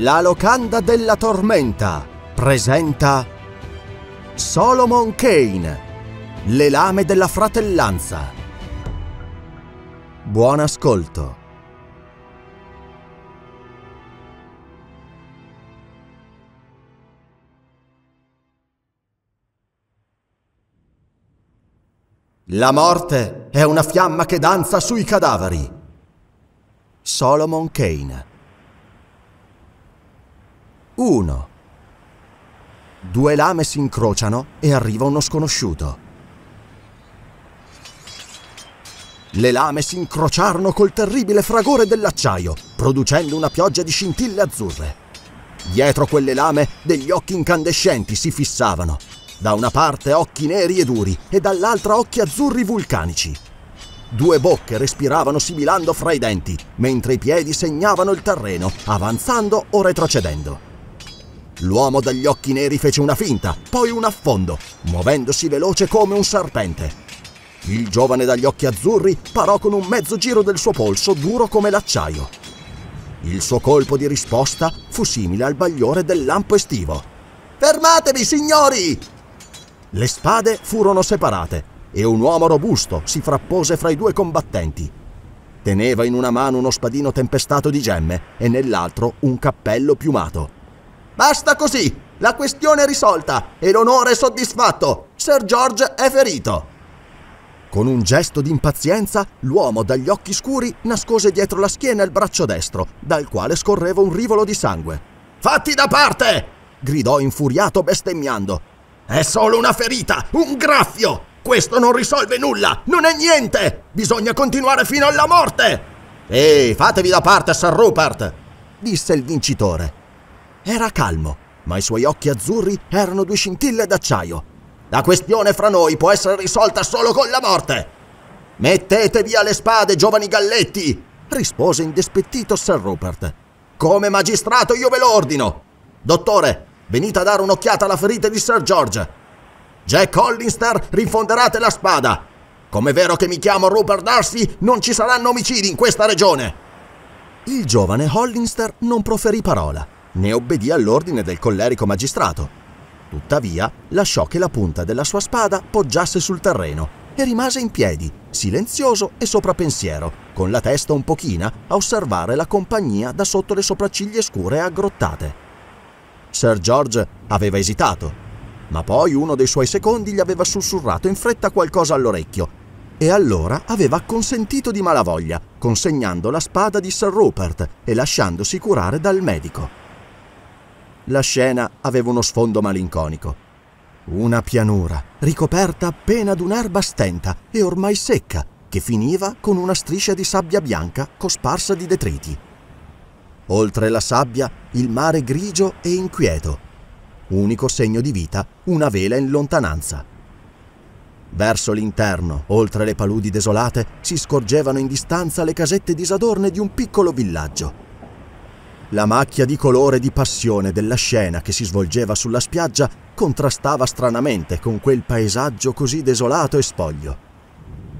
La locanda della tormenta presenta Solomon Kane, le lame della fratellanza. Buon ascolto. La morte è una fiamma che danza sui cadaveri. Solomon Kane 1. Due lame si incrociano e arriva uno sconosciuto. Le lame si incrociarono col terribile fragore dell'acciaio, producendo una pioggia di scintille azzurre. Dietro quelle lame degli occhi incandescenti si fissavano. Da una parte occhi neri e duri e dall'altra occhi azzurri vulcanici. Due bocche respiravano sibilando fra i denti, mentre i piedi segnavano il terreno, avanzando o retrocedendo. L'uomo dagli occhi neri fece una finta, poi un affondo, muovendosi veloce come un serpente. Il giovane dagli occhi azzurri parò con un mezzo giro del suo polso duro come l'acciaio. Il suo colpo di risposta fu simile al bagliore del lampo estivo. Fermatevi, signori! Le spade furono separate e un uomo robusto si frappose fra i due combattenti. Teneva in una mano uno spadino tempestato di gemme e nell'altro un cappello piumato. Basta così! La questione è risolta e l'onore è soddisfatto! Sir George è ferito! Con un gesto di impazienza, l'uomo dagli occhi scuri nascose dietro la schiena il braccio destro, dal quale scorreva un rivolo di sangue. Fatti da parte! gridò infuriato bestemmiando. È solo una ferita, un graffio! Questo non risolve nulla, non è niente! Bisogna continuare fino alla morte! Ehi, fatevi da parte, Sir Rupert! disse il vincitore. Era calmo, ma i suoi occhi azzurri erano due scintille d'acciaio. La questione fra noi può essere risolta solo con la morte. Mettete via le spade, giovani galletti, rispose indespettito Sir Rupert. Come magistrato io ve lo ordino. Dottore, venite a dare un'occhiata alla ferita di Sir George. Jack Hollister rifonderate la spada. Come è vero che mi chiamo Rupert Darcy, non ci saranno omicidi in questa regione. Il giovane Hollister non proferì parola. Ne obbedì all'ordine del collerico magistrato. Tuttavia, lasciò che la punta della sua spada poggiasse sul terreno e rimase in piedi, silenzioso e soprapensiero, con la testa un pochina a osservare la compagnia da sotto le sopracciglia scure e aggrottate. Sir George aveva esitato, ma poi uno dei suoi secondi gli aveva sussurrato in fretta qualcosa all'orecchio e allora aveva consentito di malavoglia, consegnando la spada di Sir Rupert e lasciandosi curare dal medico la scena aveva uno sfondo malinconico. Una pianura, ricoperta appena d'un'erba stenta e ormai secca, che finiva con una striscia di sabbia bianca cosparsa di detriti. Oltre la sabbia, il mare grigio e inquieto. Unico segno di vita, una vela in lontananza. Verso l'interno, oltre le paludi desolate, si scorgevano in distanza le casette disadorne di un piccolo villaggio. La macchia di colore e di passione della scena che si svolgeva sulla spiaggia contrastava stranamente con quel paesaggio così desolato e spoglio.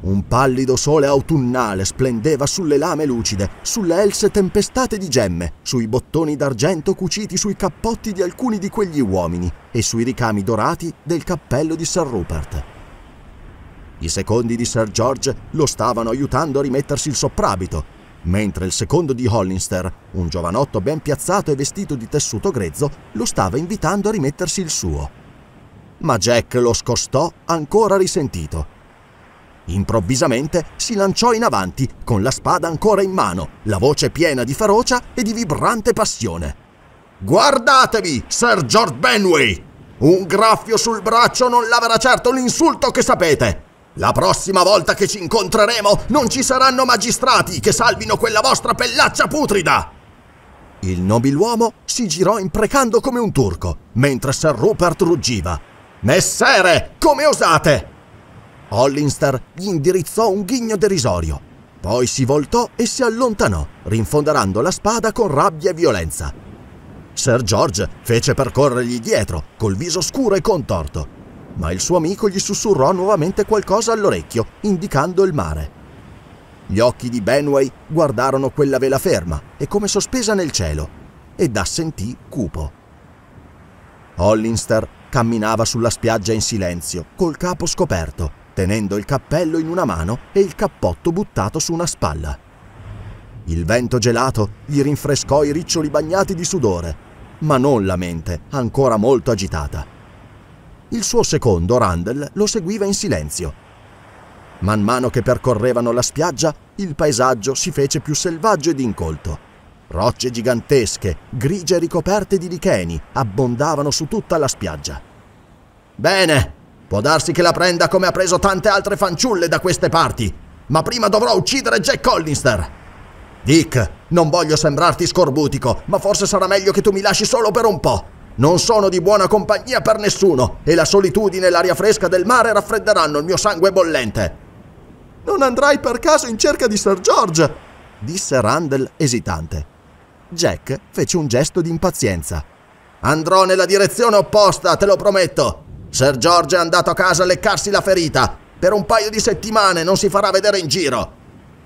Un pallido sole autunnale splendeva sulle lame lucide, sulle else tempestate di gemme, sui bottoni d'argento cuciti sui cappotti di alcuni di quegli uomini e sui ricami dorati del cappello di Sir Rupert. I secondi di Sir George lo stavano aiutando a rimettersi il soprabito mentre il secondo di Hollister, un giovanotto ben piazzato e vestito di tessuto grezzo, lo stava invitando a rimettersi il suo. Ma Jack lo scostò ancora risentito. Improvvisamente si lanciò in avanti, con la spada ancora in mano, la voce piena di ferocia e di vibrante passione. Guardatevi, Sir George Benway! Un graffio sul braccio non laverà certo l'insulto che sapete! La prossima volta che ci incontreremo non ci saranno magistrati che salvino quella vostra pellaccia putrida! Il nobiluomo si girò imprecando come un turco, mentre Sir Rupert ruggiva. Messere, come osate! Hollinster gli indirizzò un ghigno derisorio. Poi si voltò e si allontanò, rinfonderando la spada con rabbia e violenza. Sir George fece percorrergli dietro, col viso scuro e contorto, ma il suo amico gli sussurrò nuovamente qualcosa all'orecchio, indicando il mare. Gli occhi di Benway guardarono quella vela ferma e come sospesa nel cielo, ed assentì cupo. Hollinster camminava sulla spiaggia in silenzio, col capo scoperto, tenendo il cappello in una mano e il cappotto buttato su una spalla. Il vento gelato gli rinfrescò i riccioli bagnati di sudore, ma non la mente, ancora molto agitata. Il suo secondo, Randall, lo seguiva in silenzio. Man mano che percorrevano la spiaggia, il paesaggio si fece più selvaggio ed incolto. Rocce gigantesche, grigie ricoperte di licheni, abbondavano su tutta la spiaggia. Bene, può darsi che la prenda come ha preso tante altre fanciulle da queste parti, ma prima dovrò uccidere Jack Collinster. Dick, non voglio sembrarti scorbutico, ma forse sarà meglio che tu mi lasci solo per un po'. Non sono di buona compagnia per nessuno e la solitudine e l'aria fresca del mare raffredderanno il mio sangue bollente. Non andrai per caso in cerca di Sir George? disse Randall esitante. Jack fece un gesto di impazienza. Andrò nella direzione opposta, te lo prometto. Sir George è andato a casa a leccarsi la ferita. Per un paio di settimane non si farà vedere in giro.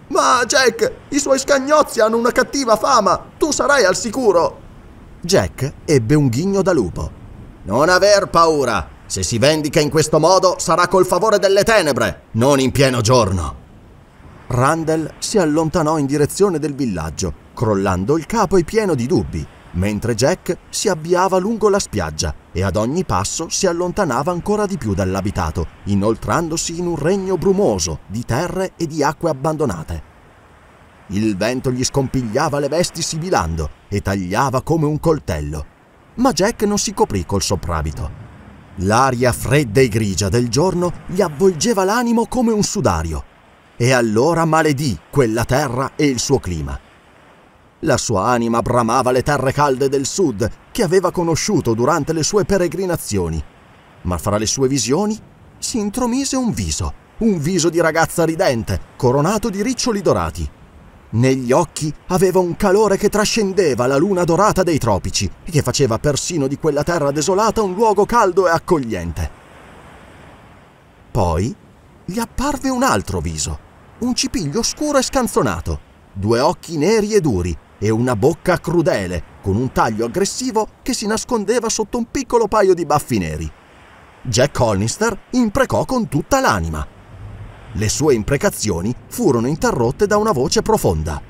Ma Jack, i suoi scagnozzi hanno una cattiva fama. Tu sarai al sicuro. Jack ebbe un ghigno da lupo. Non aver paura! Se si vendica in questo modo sarà col favore delle tenebre, non in pieno giorno. Randall si allontanò in direzione del villaggio, crollando il capo e pieno di dubbi, mentre Jack si avviava lungo la spiaggia e ad ogni passo si allontanava ancora di più dall'abitato, inoltrandosi in un regno brumoso di terre e di acque abbandonate. Il vento gli scompigliava le vesti sibilando e tagliava come un coltello, ma Jack non si coprì col soprabito. L'aria fredda e grigia del giorno gli avvolgeva l'animo come un sudario, e allora maledì quella terra e il suo clima. La sua anima bramava le terre calde del sud che aveva conosciuto durante le sue peregrinazioni, ma fra le sue visioni si intromise un viso, un viso di ragazza ridente, coronato di riccioli dorati negli occhi aveva un calore che trascendeva la luna dorata dei tropici e che faceva persino di quella terra desolata un luogo caldo e accogliente. Poi gli apparve un altro viso, un cipiglio scuro e scanzonato, due occhi neri e duri e una bocca crudele con un taglio aggressivo che si nascondeva sotto un piccolo paio di baffi neri. Jack Hollister imprecò con tutta l'anima le sue imprecazioni furono interrotte da una voce profonda.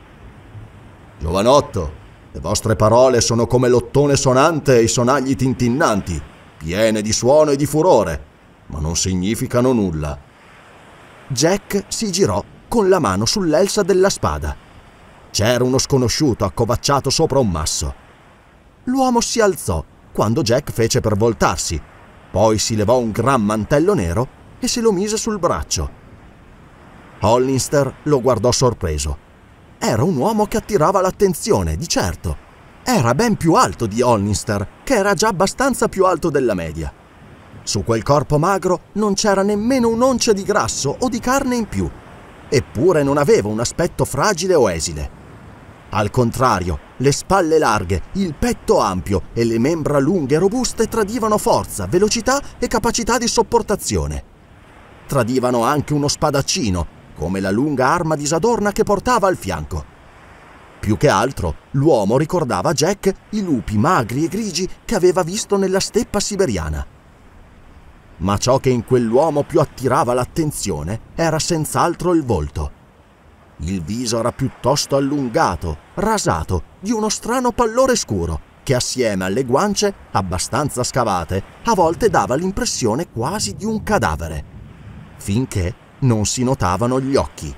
Giovanotto, le vostre parole sono come l'ottone sonante e i sonagli tintinnanti, piene di suono e di furore, ma non significano nulla. Jack si girò con la mano sull'elsa della spada. C'era uno sconosciuto accovacciato sopra un masso. L'uomo si alzò quando Jack fece per voltarsi, poi si levò un gran mantello nero e se lo mise sul braccio. Hollister lo guardò sorpreso. Era un uomo che attirava l'attenzione, di certo. Era ben più alto di Hollister, che era già abbastanza più alto della media. Su quel corpo magro non c'era nemmeno un'oncia di grasso o di carne in più, eppure non aveva un aspetto fragile o esile. Al contrario, le spalle larghe, il petto ampio e le membra lunghe e robuste tradivano forza, velocità e capacità di sopportazione. Tradivano anche uno spadaccino, come la lunga arma disadorna che portava al fianco. Più che altro, l'uomo ricordava a Jack i lupi magri e grigi che aveva visto nella steppa siberiana. Ma ciò che in quell'uomo più attirava l'attenzione era senz'altro il volto. Il viso era piuttosto allungato, rasato, di uno strano pallore scuro, che assieme alle guance, abbastanza scavate, a volte dava l'impressione quasi di un cadavere. Finché non si notavano gli occhi.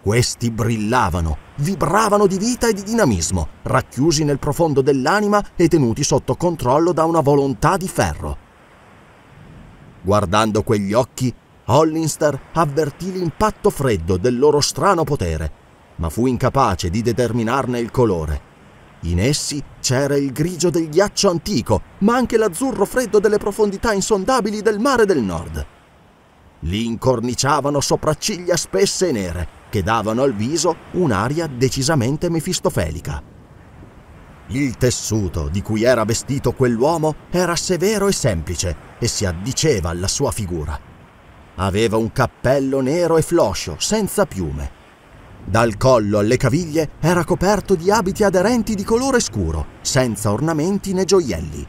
Questi brillavano, vibravano di vita e di dinamismo, racchiusi nel profondo dell'anima e tenuti sotto controllo da una volontà di ferro. Guardando quegli occhi, Hollinster avvertì l'impatto freddo del loro strano potere, ma fu incapace di determinarne il colore. In essi c'era il grigio del ghiaccio antico, ma anche l'azzurro freddo delle profondità insondabili del mare del nord. Li incorniciavano sopracciglia spesse e nere, che davano al viso un'aria decisamente mefistofelica. Il tessuto di cui era vestito quell'uomo era severo e semplice e si addiceva alla sua figura. Aveva un cappello nero e floscio, senza piume. Dal collo alle caviglie era coperto di abiti aderenti di colore scuro, senza ornamenti né gioielli.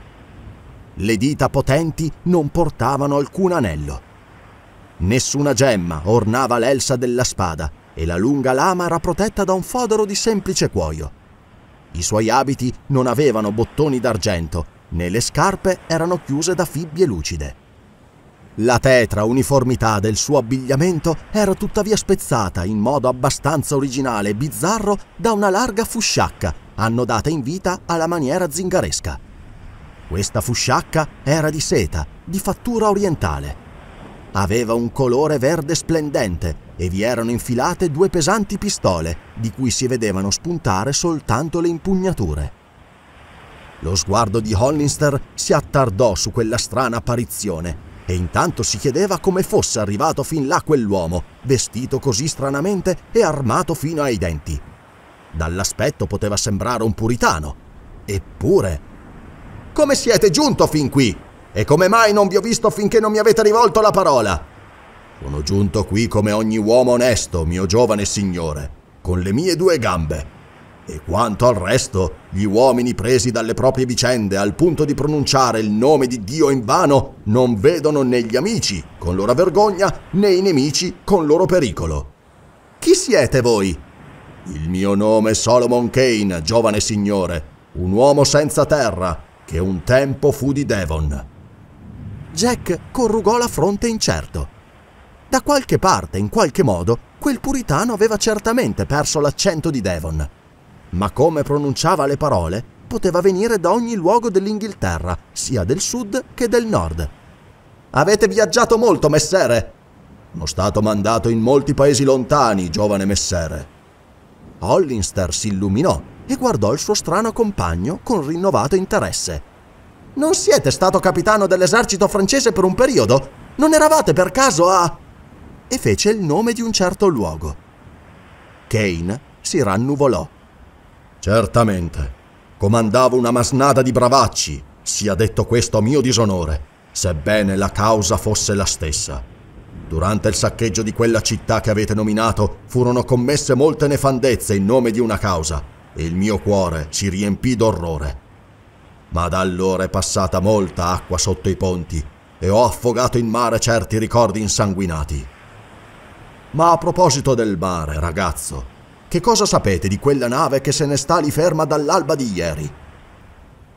Le dita potenti non portavano alcun anello Nessuna gemma ornava l'elsa della spada e la lunga lama era protetta da un fodero di semplice cuoio. I suoi abiti non avevano bottoni d'argento, né le scarpe erano chiuse da fibbie lucide. La tetra uniformità del suo abbigliamento era tuttavia spezzata in modo abbastanza originale e bizzarro da una larga fusciacca, annodata in vita alla maniera zingaresca. Questa fusciacca era di seta, di fattura orientale, aveva un colore verde splendente e vi erano infilate due pesanti pistole, di cui si vedevano spuntare soltanto le impugnature. Lo sguardo di Hollister si attardò su quella strana apparizione e intanto si chiedeva come fosse arrivato fin là quell'uomo, vestito così stranamente e armato fino ai denti. Dall'aspetto poteva sembrare un puritano. Eppure... Come siete giunto fin qui? E come mai non vi ho visto finché non mi avete rivolto la parola? Sono giunto qui come ogni uomo onesto, mio giovane signore, con le mie due gambe. E quanto al resto, gli uomini presi dalle proprie vicende al punto di pronunciare il nome di Dio in vano non vedono né gli amici con loro vergogna né i nemici con loro pericolo. Chi siete voi? Il mio nome è Solomon Kane, giovane signore, un uomo senza terra, che un tempo fu di Devon. Jack corrugò la fronte incerto. Da qualche parte, in qualche modo, quel puritano aveva certamente perso l'accento di Devon. Ma come pronunciava le parole, poteva venire da ogni luogo dell'Inghilterra, sia del sud che del nord. Avete viaggiato molto, messere! Sono stato mandato in molti paesi lontani, giovane messere. Hollinster si illuminò e guardò il suo strano compagno con rinnovato interesse. Non siete stato capitano dell'esercito francese per un periodo? Non eravate per caso a... E fece il nome di un certo luogo. Kane si rannuvolò. Certamente. Comandavo una masnada di bravacci, sia detto questo mio disonore, sebbene la causa fosse la stessa. Durante il saccheggio di quella città che avete nominato furono commesse molte nefandezze in nome di una causa, e il mio cuore si riempì d'orrore ma da allora è passata molta acqua sotto i ponti e ho affogato in mare certi ricordi insanguinati. Ma a proposito del mare, ragazzo, che cosa sapete di quella nave che se ne sta lì ferma dall'alba di ieri?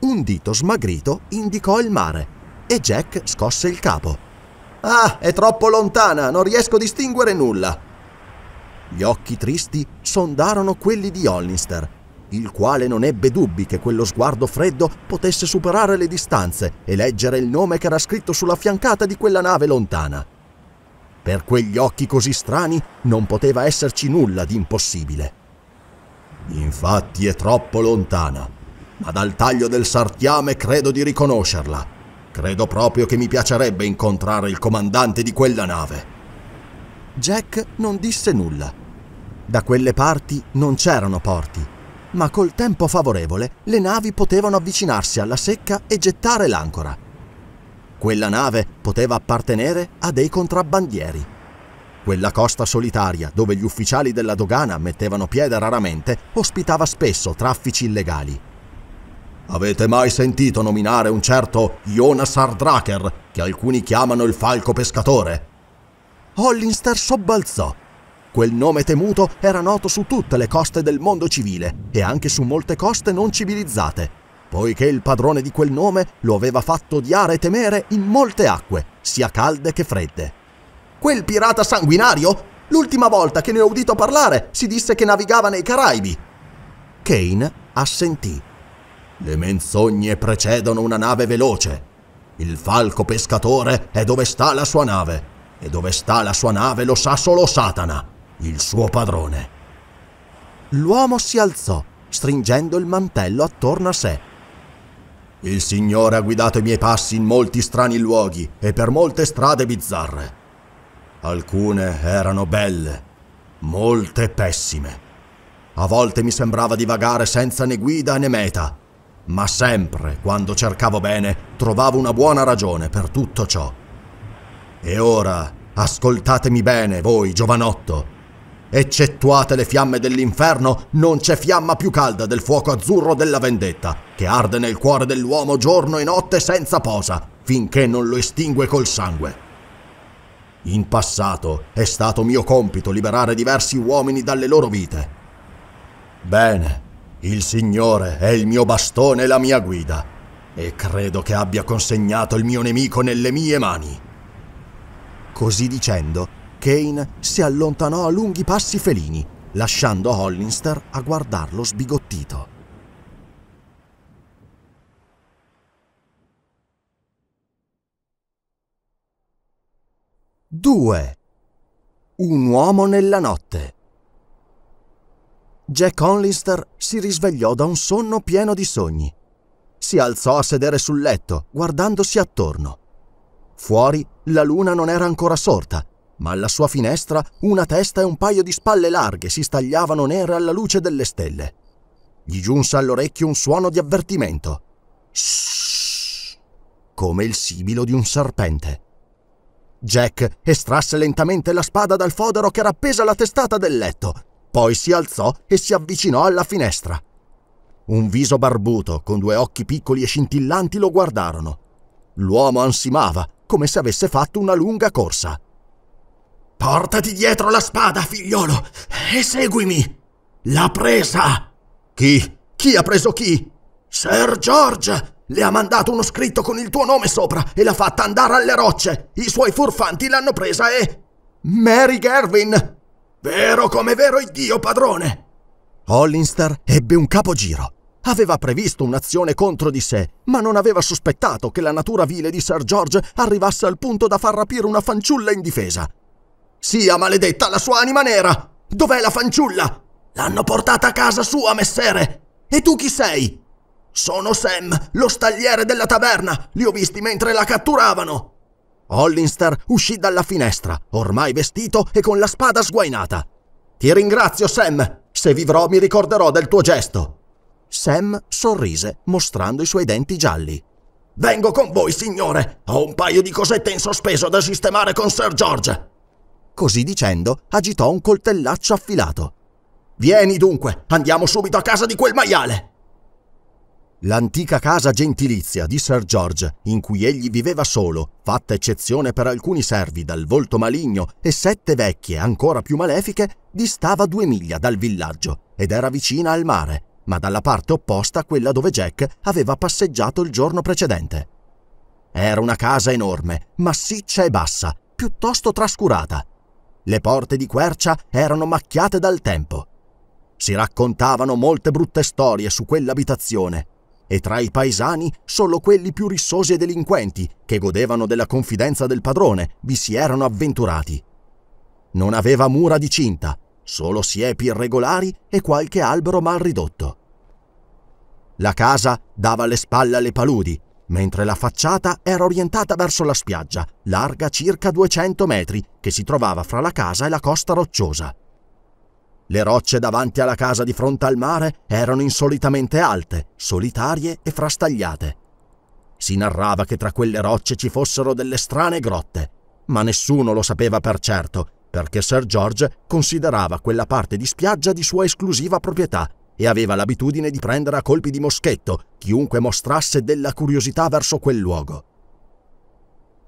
Un dito smagrito indicò il mare e Jack scosse il capo. Ah, è troppo lontana, non riesco a distinguere nulla. Gli occhi tristi sondarono quelli di Hollister il quale non ebbe dubbi che quello sguardo freddo potesse superare le distanze e leggere il nome che era scritto sulla fiancata di quella nave lontana. Per quegli occhi così strani non poteva esserci nulla di impossibile. Infatti è troppo lontana, ma dal taglio del sartiame credo di riconoscerla. Credo proprio che mi piacerebbe incontrare il comandante di quella nave. Jack non disse nulla. Da quelle parti non c'erano porti ma col tempo favorevole le navi potevano avvicinarsi alla secca e gettare l'ancora. Quella nave poteva appartenere a dei contrabbandieri. Quella costa solitaria dove gli ufficiali della dogana mettevano piede raramente ospitava spesso traffici illegali. Avete mai sentito nominare un certo Jonas Hardraker, che alcuni chiamano il falco pescatore? Hollinster sobbalzò Quel nome temuto era noto su tutte le coste del mondo civile e anche su molte coste non civilizzate, poiché il padrone di quel nome lo aveva fatto odiare e temere in molte acque, sia calde che fredde. Quel pirata sanguinario? L'ultima volta che ne ho udito parlare si disse che navigava nei Caraibi. Kane assentì. Le menzogne precedono una nave veloce. Il falco pescatore è dove sta la sua nave, e dove sta la sua nave lo sa solo Satana il suo padrone. L'uomo si alzò, stringendo il mantello attorno a sé. Il Signore ha guidato i miei passi in molti strani luoghi e per molte strade bizzarre. Alcune erano belle, molte pessime. A volte mi sembrava di vagare senza né guida né meta, ma sempre, quando cercavo bene, trovavo una buona ragione per tutto ciò. E ora, ascoltatemi bene, voi, giovanotto, Eccettuate le fiamme dell'inferno, non c'è fiamma più calda del fuoco azzurro della vendetta, che arde nel cuore dell'uomo giorno e notte senza posa, finché non lo estingue col sangue. In passato è stato mio compito liberare diversi uomini dalle loro vite. Bene, il Signore è il mio bastone e la mia guida, e credo che abbia consegnato il mio nemico nelle mie mani. Così dicendo, Kane si allontanò a lunghi passi felini, lasciando Hollinster a guardarlo sbigottito. Due. Un uomo nella notte. Jack Hollister si risvegliò da un sonno pieno di sogni. Si alzò a sedere sul letto, guardandosi attorno. Fuori la luna non era ancora sorta ma alla sua finestra una testa e un paio di spalle larghe si stagliavano nere alla luce delle stelle. Gli giunse all'orecchio un suono di avvertimento. Shhh, come il sibilo di un serpente. Jack estrasse lentamente la spada dal fodero che era appesa alla testata del letto, poi si alzò e si avvicinò alla finestra. Un viso barbuto, con due occhi piccoli e scintillanti, lo guardarono. L'uomo ansimava, come se avesse fatto una lunga corsa. Portati dietro la spada, figliolo, e seguimi. L'ha presa. Chi? Chi ha preso chi? Sir George! Le ha mandato uno scritto con il tuo nome sopra e l'ha fatta andare alle rocce. I suoi furfanti l'hanno presa e... Mary Gervin! Vero come vero Dio, padrone! Hollister ebbe un capogiro. Aveva previsto un'azione contro di sé, ma non aveva sospettato che la natura vile di Sir George arrivasse al punto da far rapire una fanciulla indifesa. Sia maledetta la sua anima nera! Dov'è la fanciulla? L'hanno portata a casa sua, messere! E tu chi sei? Sono Sam, lo stagliere della taverna! Li ho visti mentre la catturavano! Hollister uscì dalla finestra, ormai vestito e con la spada sguainata. Ti ringrazio, Sam! Se vivrò mi ricorderò del tuo gesto! Sam sorrise, mostrando i suoi denti gialli. Vengo con voi, signore! Ho un paio di cosette in sospeso da sistemare con Sir George! Così dicendo, agitò un coltellaccio affilato. Vieni dunque, andiamo subito a casa di quel maiale! L'antica casa gentilizia di Sir George, in cui egli viveva solo, fatta eccezione per alcuni servi dal volto maligno e sette vecchie ancora più malefiche, distava due miglia dal villaggio ed era vicina al mare, ma dalla parte opposta a quella dove Jack aveva passeggiato il giorno precedente. Era una casa enorme, massiccia e bassa, piuttosto trascurata, le porte di Quercia erano macchiate dal tempo. Si raccontavano molte brutte storie su quell'abitazione e tra i paesani solo quelli più rissosi e delinquenti, che godevano della confidenza del padrone, vi si erano avventurati. Non aveva mura di cinta, solo siepi irregolari e qualche albero mal ridotto. La casa dava le spalle alle paludi mentre la facciata era orientata verso la spiaggia, larga circa 200 metri, che si trovava fra la casa e la costa rocciosa. Le rocce davanti alla casa di fronte al mare erano insolitamente alte, solitarie e frastagliate. Si narrava che tra quelle rocce ci fossero delle strane grotte, ma nessuno lo sapeva per certo, perché Sir George considerava quella parte di spiaggia di sua esclusiva proprietà e aveva l'abitudine di prendere a colpi di moschetto chiunque mostrasse della curiosità verso quel luogo.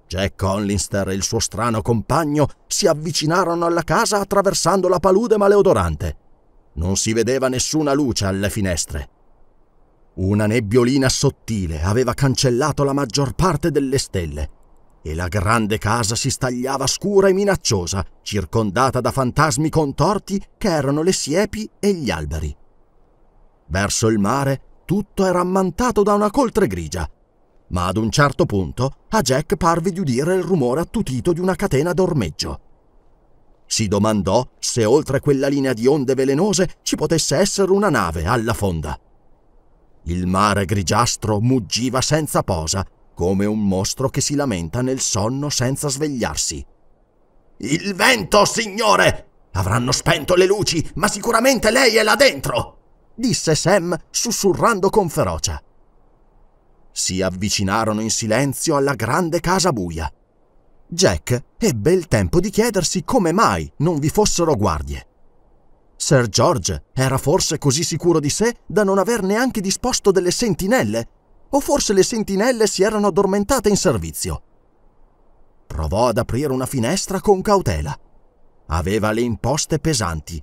Jack Collinster e il suo strano compagno si avvicinarono alla casa attraversando la palude maleodorante. Non si vedeva nessuna luce alle finestre. Una nebbiolina sottile aveva cancellato la maggior parte delle stelle e la grande casa si stagliava scura e minacciosa, circondata da fantasmi contorti che erano le siepi e gli alberi. Verso il mare tutto era ammantato da una coltre grigia, ma ad un certo punto a Jack parve di udire il rumore attutito di una catena d'ormeggio. Si domandò se oltre quella linea di onde velenose ci potesse essere una nave alla fonda. Il mare grigiastro muggiva senza posa, come un mostro che si lamenta nel sonno senza svegliarsi. Il vento, signore! Avranno spento le luci, ma sicuramente lei è là dentro! disse Sam sussurrando con ferocia. Si avvicinarono in silenzio alla grande casa buia. Jack ebbe il tempo di chiedersi come mai non vi fossero guardie. Sir George era forse così sicuro di sé da non aver neanche disposto delle sentinelle, o forse le sentinelle si erano addormentate in servizio. Provò ad aprire una finestra con cautela. Aveva le imposte pesanti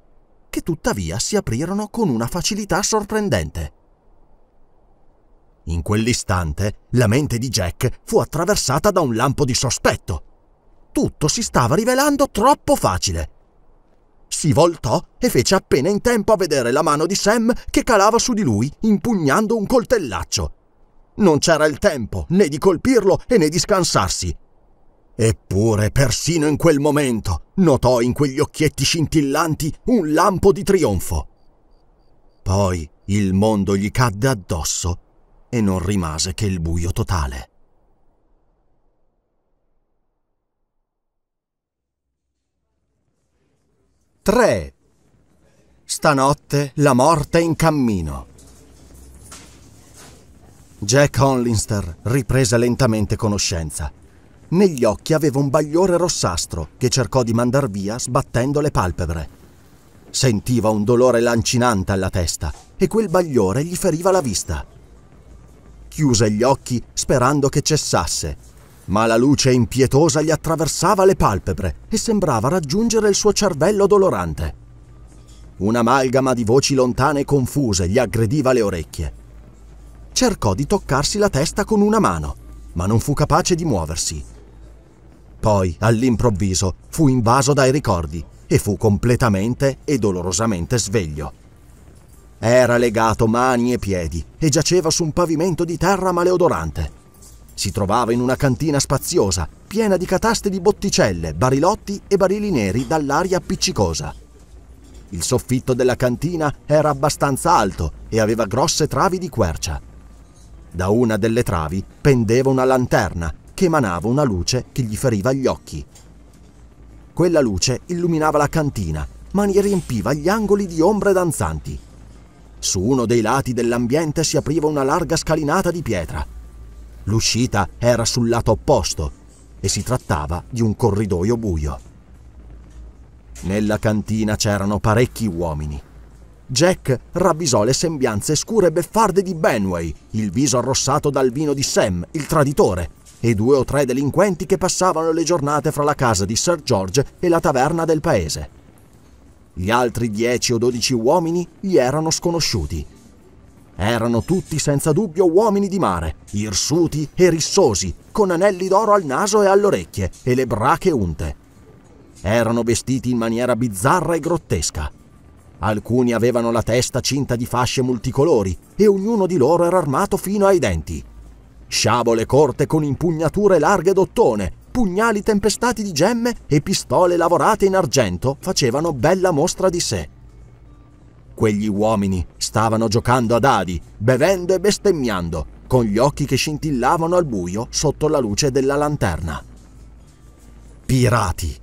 che tuttavia si aprirono con una facilità sorprendente. In quell'istante la mente di Jack fu attraversata da un lampo di sospetto. Tutto si stava rivelando troppo facile. Si voltò e fece appena in tempo a vedere la mano di Sam che calava su di lui impugnando un coltellaccio. Non c'era il tempo né di colpirlo né di scansarsi, Eppure, persino in quel momento, notò in quegli occhietti scintillanti un lampo di trionfo. Poi il mondo gli cadde addosso e non rimase che il buio totale. Tre. Stanotte la morte in cammino. Jack Hollister riprese lentamente conoscenza. Negli occhi aveva un bagliore rossastro che cercò di mandar via sbattendo le palpebre. Sentiva un dolore lancinante alla testa e quel bagliore gli feriva la vista. Chiuse gli occhi sperando che cessasse, ma la luce impietosa gli attraversava le palpebre e sembrava raggiungere il suo cervello dolorante. Un'amalgama di voci lontane e confuse gli aggrediva le orecchie. Cercò di toccarsi la testa con una mano, ma non fu capace di muoversi poi, all'improvviso, fu invaso dai ricordi e fu completamente e dolorosamente sveglio. Era legato mani e piedi e giaceva su un pavimento di terra maleodorante. Si trovava in una cantina spaziosa, piena di cataste di botticelle, barilotti e barili neri dall'aria appiccicosa. Il soffitto della cantina era abbastanza alto e aveva grosse travi di quercia. Da una delle travi pendeva una lanterna che emanava una luce che gli feriva gli occhi. Quella luce illuminava la cantina, ma ne riempiva gli angoli di ombre danzanti. Su uno dei lati dell'ambiente si apriva una larga scalinata di pietra. L'uscita era sul lato opposto e si trattava di un corridoio buio. Nella cantina c'erano parecchi uomini. Jack ravvisò le sembianze scure e beffarde di Benway, il viso arrossato dal vino di Sam, il traditore, e due o tre delinquenti che passavano le giornate fra la casa di Sir George e la taverna del paese. Gli altri dieci o dodici uomini gli erano sconosciuti. Erano tutti senza dubbio uomini di mare, irsuti e rissosi, con anelli d'oro al naso e alle orecchie e le brache unte. Erano vestiti in maniera bizzarra e grottesca. Alcuni avevano la testa cinta di fasce multicolori e ognuno di loro era armato fino ai denti. Sciabole corte con impugnature larghe d'ottone, pugnali tempestati di gemme e pistole lavorate in argento facevano bella mostra di sé. Quegli uomini stavano giocando a dadi, bevendo e bestemmiando, con gli occhi che scintillavano al buio sotto la luce della lanterna. Pirati!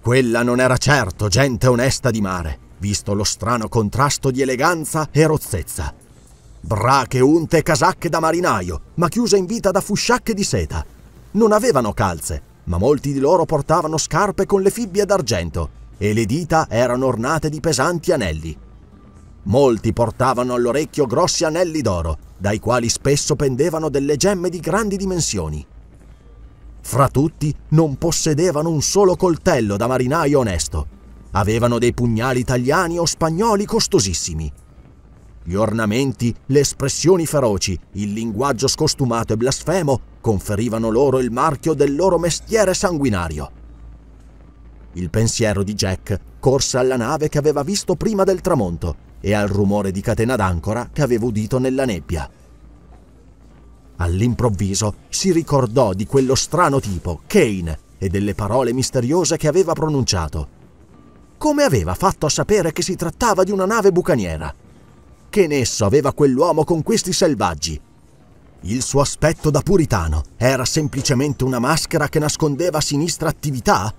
Quella non era certo gente onesta di mare, visto lo strano contrasto di eleganza e rozzezza brache, unte e casacche da marinaio, ma chiuse in vita da fusciacche di seta. Non avevano calze, ma molti di loro portavano scarpe con le fibbie d'argento e le dita erano ornate di pesanti anelli. Molti portavano all'orecchio grossi anelli d'oro, dai quali spesso pendevano delle gemme di grandi dimensioni. Fra tutti non possedevano un solo coltello da marinaio onesto. Avevano dei pugnali italiani o spagnoli costosissimi, gli ornamenti, le espressioni feroci, il linguaggio scostumato e blasfemo conferivano loro il marchio del loro mestiere sanguinario. Il pensiero di Jack corse alla nave che aveva visto prima del tramonto e al rumore di catena d'ancora che aveva udito nella nebbia. All'improvviso si ricordò di quello strano tipo, Kane, e delle parole misteriose che aveva pronunciato. Come aveva fatto a sapere che si trattava di una nave bucaniera? Che nesso aveva quell'uomo con questi selvaggi? Il suo aspetto da puritano era semplicemente una maschera che nascondeva sinistra attività?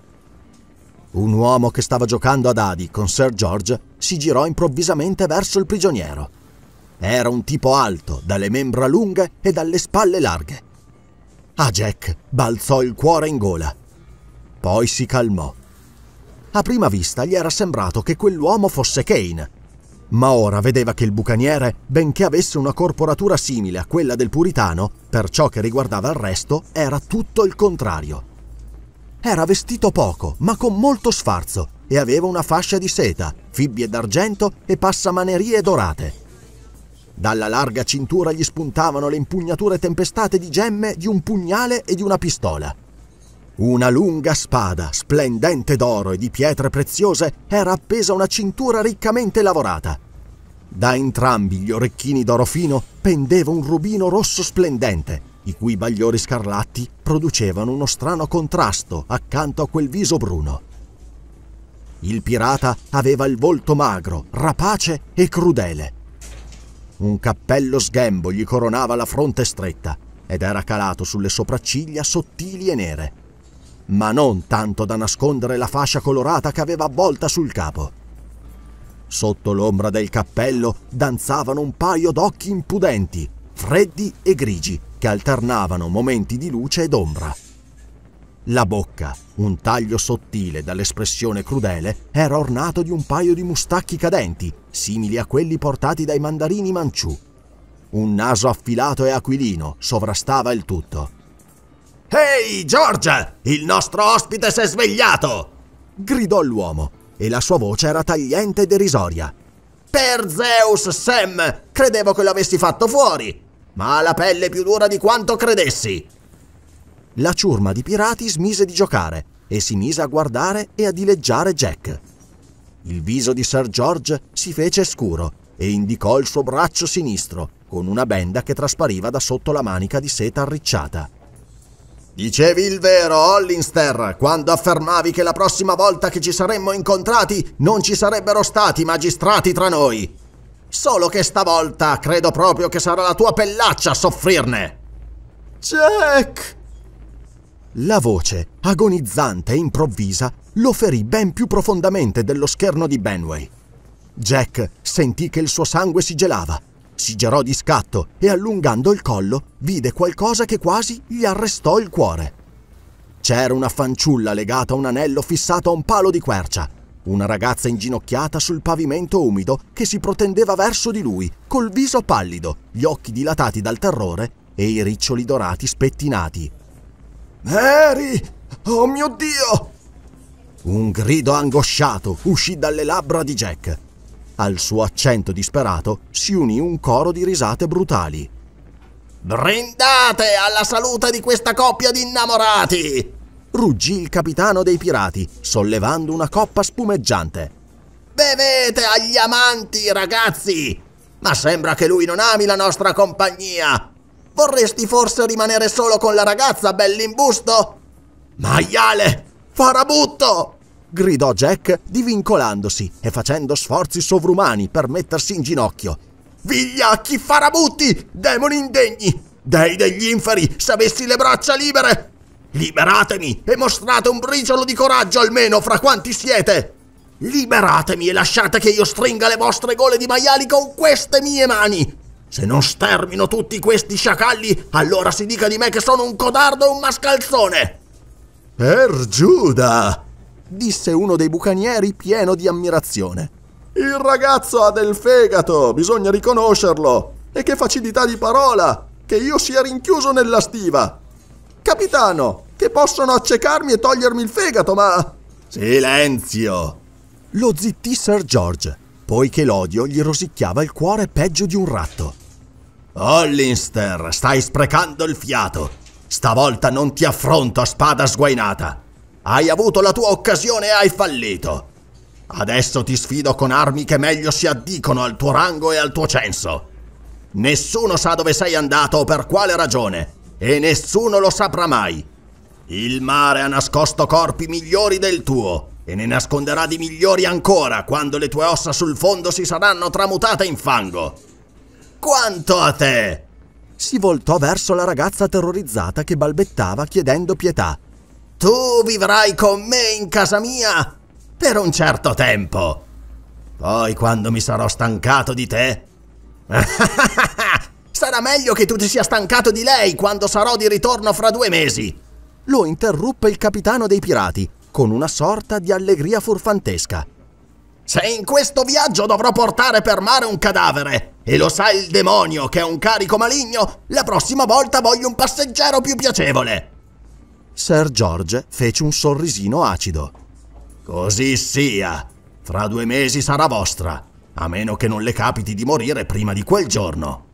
Un uomo che stava giocando a dadi con Sir George si girò improvvisamente verso il prigioniero. Era un tipo alto, dalle membra lunghe e dalle spalle larghe. A Jack balzò il cuore in gola. Poi si calmò. A prima vista gli era sembrato che quell'uomo fosse Kane, ma ora vedeva che il bucaniere, benché avesse una corporatura simile a quella del puritano, per ciò che riguardava il resto, era tutto il contrario. Era vestito poco, ma con molto sfarzo, e aveva una fascia di seta, fibbie d'argento e passamanerie dorate. Dalla larga cintura gli spuntavano le impugnature tempestate di gemme di un pugnale e di una pistola. Una lunga spada, splendente d'oro e di pietre preziose, era appesa a una cintura riccamente lavorata. Da entrambi gli orecchini d'oro fino pendeva un rubino rosso splendente, i cui bagliori scarlatti producevano uno strano contrasto accanto a quel viso bruno. Il pirata aveva il volto magro, rapace e crudele. Un cappello sghembo gli coronava la fronte stretta ed era calato sulle sopracciglia sottili e nere, ma non tanto da nascondere la fascia colorata che aveva avvolta sul capo. Sotto l'ombra del cappello danzavano un paio d'occhi impudenti, freddi e grigi, che alternavano momenti di luce ed ombra. La bocca, un taglio sottile dall'espressione crudele, era ornato di un paio di mustacchi cadenti, simili a quelli portati dai mandarini manciù. Un naso affilato e aquilino sovrastava il tutto. Ehi, George! Il nostro ospite si è svegliato! gridò l'uomo, e la sua voce era tagliente e derisoria. Per Zeus, Sam! Credevo che l'avessi fatto fuori! Ma ha la pelle più dura di quanto credessi! La ciurma di pirati smise di giocare e si mise a guardare e a dileggiare Jack. Il viso di Sir George si fece scuro e indicò il suo braccio sinistro con una benda che traspariva da sotto la manica di seta arricciata. Dicevi il vero, Hollinster, quando affermavi che la prossima volta che ci saremmo incontrati non ci sarebbero stati magistrati tra noi. Solo che stavolta credo proprio che sarà la tua pellaccia a soffrirne. Jack! La voce, agonizzante e improvvisa, lo ferì ben più profondamente dello scherno di Benway. Jack sentì che il suo sangue si gelava si girò di scatto e allungando il collo vide qualcosa che quasi gli arrestò il cuore. C'era una fanciulla legata a un anello fissato a un palo di quercia, una ragazza inginocchiata sul pavimento umido che si protendeva verso di lui, col viso pallido, gli occhi dilatati dal terrore e i riccioli dorati spettinati. Mary! Oh mio Dio! Un grido angosciato uscì dalle labbra di Jack al suo accento disperato si unì un coro di risate brutali. Brindate alla salute di questa coppia di innamorati! ruggì il capitano dei pirati, sollevando una coppa spumeggiante. Bevete agli amanti, ragazzi! Ma sembra che lui non ami la nostra compagnia! Vorresti forse rimanere solo con la ragazza, bell'imbusto? Maiale! Farabutto! gridò Jack divincolandosi e facendo sforzi sovrumani per mettersi in ginocchio. Vigliacchi farabutti, demoni indegni, dei degli inferi, se avessi le braccia libere! Liberatemi e mostrate un briciolo di coraggio almeno fra quanti siete! Liberatemi e lasciate che io stringa le vostre gole di maiali con queste mie mani! Se non stermino tutti questi sciacalli, allora si dica di me che sono un codardo e un mascalzone! Per Giuda! disse uno dei bucanieri pieno di ammirazione. Il ragazzo ha del fegato, bisogna riconoscerlo. E che facilità di parola! Che io sia rinchiuso nella stiva! Capitano, che possono accecarmi e togliermi il fegato, ma... Silenzio! Lo zittì Sir George, poiché l'odio gli rosicchiava il cuore peggio di un ratto. Hollister, stai sprecando il fiato! Stavolta non ti affronto a spada sguainata! Hai avuto la tua occasione e hai fallito. Adesso ti sfido con armi che meglio si addicono al tuo rango e al tuo censo. Nessuno sa dove sei andato o per quale ragione, e nessuno lo saprà mai. Il mare ha nascosto corpi migliori del tuo, e ne nasconderà di migliori ancora quando le tue ossa sul fondo si saranno tramutate in fango. Quanto a te! Si voltò verso la ragazza terrorizzata che balbettava chiedendo pietà. Tu vivrai con me in casa mia per un certo tempo. Poi quando mi sarò stancato di te... Sarà meglio che tu ti sia stancato di lei quando sarò di ritorno fra due mesi. Lo interruppe il capitano dei pirati con una sorta di allegria furfantesca. Se in questo viaggio dovrò portare per mare un cadavere, e lo sa il demonio che è un carico maligno, la prossima volta voglio un passeggero più piacevole. Sir George fece un sorrisino acido. Così sia. Fra due mesi sarà vostra, a meno che non le capiti di morire prima di quel giorno.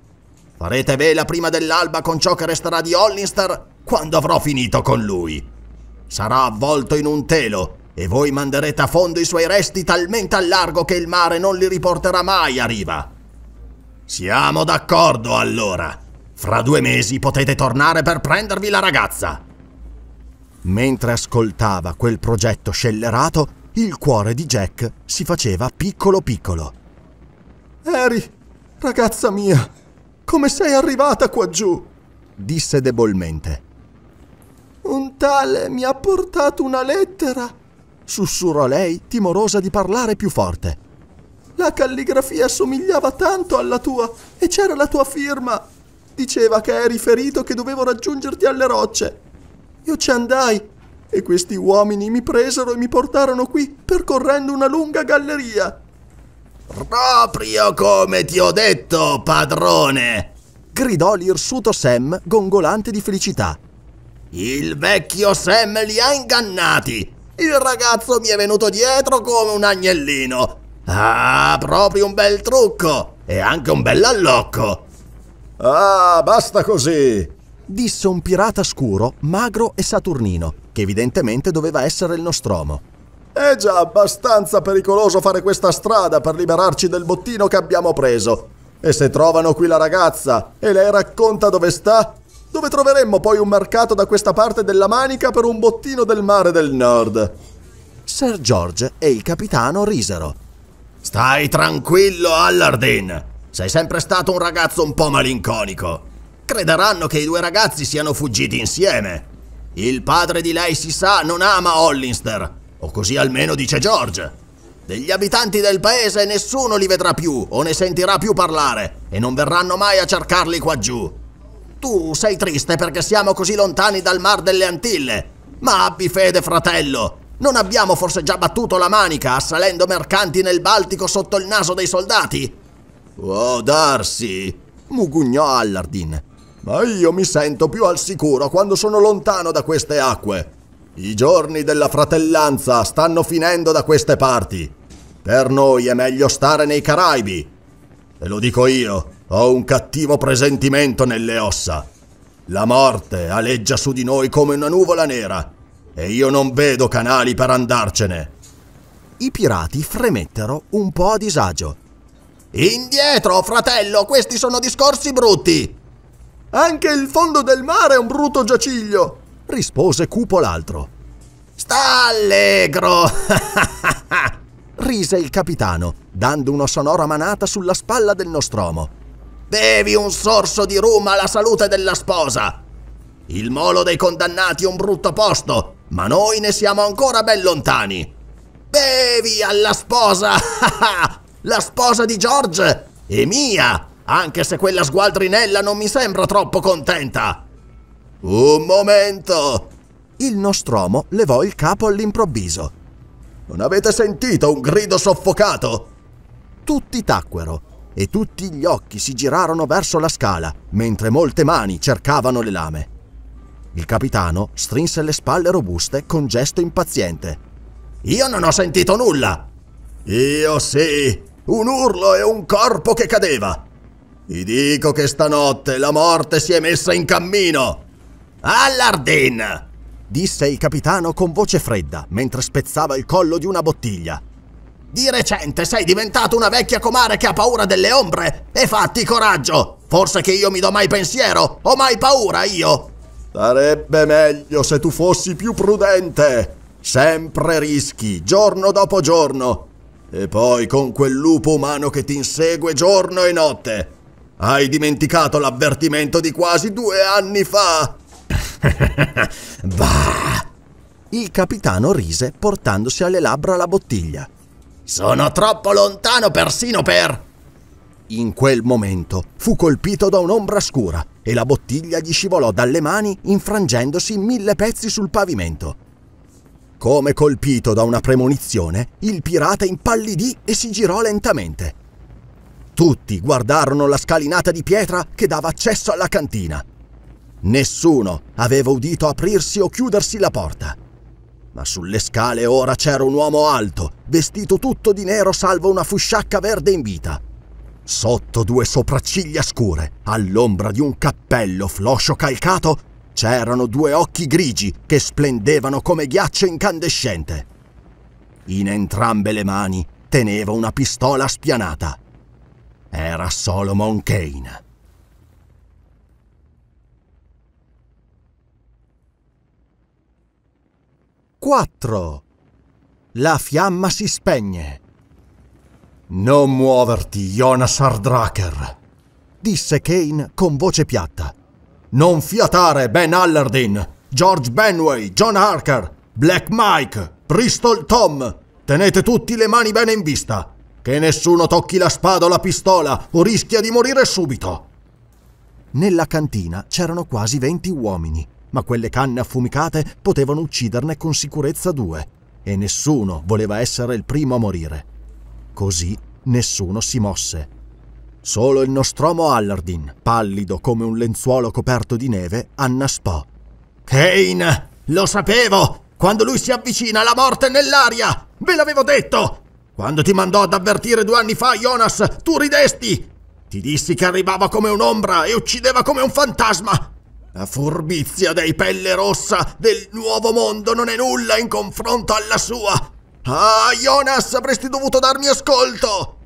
Farete vela prima dell'alba con ciò che resterà di Hollister quando avrò finito con lui. Sarà avvolto in un telo e voi manderete a fondo i suoi resti talmente a largo che il mare non li riporterà mai a riva. Siamo d'accordo allora. Fra due mesi potete tornare per prendervi la ragazza. Mentre ascoltava quel progetto scellerato, il cuore di Jack si faceva piccolo piccolo. Eri, ragazza mia, come sei arrivata qua giù? disse debolmente. Un tale mi ha portato una lettera, sussurrò lei, timorosa di parlare più forte. La calligrafia somigliava tanto alla tua e c'era la tua firma. Diceva che eri ferito che dovevo raggiungerti alle rocce io ci andai e questi uomini mi presero e mi portarono qui percorrendo una lunga galleria. Proprio come ti ho detto, padrone! gridò l'irsuto Sam, gongolante di felicità. Il vecchio Sam li ha ingannati! Il ragazzo mi è venuto dietro come un agnellino! Ah, proprio un bel trucco! E anche un bell'allocco! Ah, basta così! disse un pirata scuro, magro e saturnino, che evidentemente doveva essere il Nostromo. È già abbastanza pericoloso fare questa strada per liberarci del bottino che abbiamo preso. E se trovano qui la ragazza e lei racconta dove sta, dove troveremmo poi un mercato da questa parte della Manica per un bottino del mare del nord. Sir George e il capitano risero. Stai tranquillo, Allardin. Sei sempre stato un ragazzo un po' malinconico crederanno che i due ragazzi siano fuggiti insieme. Il padre di lei si sa non ama Hollister, o così almeno dice George. Degli abitanti del paese nessuno li vedrà più o ne sentirà più parlare e non verranno mai a cercarli qua giù. Tu sei triste perché siamo così lontani dal Mar delle Antille, ma abbi fede, fratello. Non abbiamo forse già battuto la manica assalendo mercanti nel Baltico sotto il naso dei soldati? Può oh, darsi, mugugnò Allardin ma io mi sento più al sicuro quando sono lontano da queste acque. I giorni della fratellanza stanno finendo da queste parti. Per noi è meglio stare nei Caraibi. E lo dico io, ho un cattivo presentimento nelle ossa. La morte aleggia su di noi come una nuvola nera e io non vedo canali per andarcene. I pirati fremettero un po' a disagio. Indietro, fratello, questi sono discorsi brutti. Anche il fondo del mare è un brutto giaciglio, rispose cupo l'altro. Sta allegro! rise il capitano, dando una sonora manata sulla spalla del nostromo. Bevi un sorso di rum alla salute della sposa! Il molo dei condannati è un brutto posto, ma noi ne siamo ancora ben lontani. Bevi alla sposa! La sposa di George è mia! anche se quella sgualdrinella non mi sembra troppo contenta. Un momento! Il Nostromo levò il capo all'improvviso. Non avete sentito un grido soffocato? Tutti tacquero e tutti gli occhi si girarono verso la scala, mentre molte mani cercavano le lame. Il capitano strinse le spalle robuste con gesto impaziente. Io non ho sentito nulla! Io sì! Un urlo e un corpo che cadeva! Ti dico che stanotte la morte si è messa in cammino! Allardin! disse il capitano con voce fredda mentre spezzava il collo di una bottiglia. Di recente sei diventato una vecchia comare che ha paura delle ombre e fatti coraggio! Forse che io mi do mai pensiero, ho mai paura io! Sarebbe meglio se tu fossi più prudente! Sempre rischi, giorno dopo giorno! E poi con quel lupo umano che ti insegue giorno e notte! Hai dimenticato l'avvertimento di quasi due anni fa! bah! Il capitano rise portandosi alle labbra la bottiglia. Sono troppo lontano persino per... In quel momento fu colpito da un'ombra scura e la bottiglia gli scivolò dalle mani infrangendosi in mille pezzi sul pavimento. Come colpito da una premonizione, il pirata impallidì e si girò lentamente. Tutti guardarono la scalinata di pietra che dava accesso alla cantina. Nessuno aveva udito aprirsi o chiudersi la porta. Ma sulle scale ora c'era un uomo alto, vestito tutto di nero salvo una fusciacca verde in vita. Sotto due sopracciglia scure, all'ombra di un cappello floscio calcato, c'erano due occhi grigi che splendevano come ghiaccio incandescente. In entrambe le mani teneva una pistola spianata. Era Solomon Kane. Quattro. La fiamma si spegne. Non muoverti, Jonas Hardraker, disse Kane con voce piatta. Non fiatare, Ben Allardin, George Benway, John Harker, Black Mike, Bristol Tom. Tenete tutti le mani bene in vista. Che nessuno tocchi la spada o la pistola o rischia di morire subito. Nella cantina c'erano quasi 20 uomini, ma quelle canne affumicate potevano ucciderne con sicurezza due e nessuno voleva essere il primo a morire. Così nessuno si mosse. Solo il nostromo Allardin, pallido come un lenzuolo coperto di neve, annaspò. Kane, lo sapevo! Quando lui si avvicina, la morte è nell'aria! Ve l'avevo detto! Quando ti mandò ad avvertire due anni fa, Jonas, tu ridesti! Ti dissi che arrivava come un'ombra e uccideva come un fantasma! La furbizia dei pelle rossa del nuovo mondo non è nulla in confronto alla sua! Ah, Jonas, avresti dovuto darmi ascolto!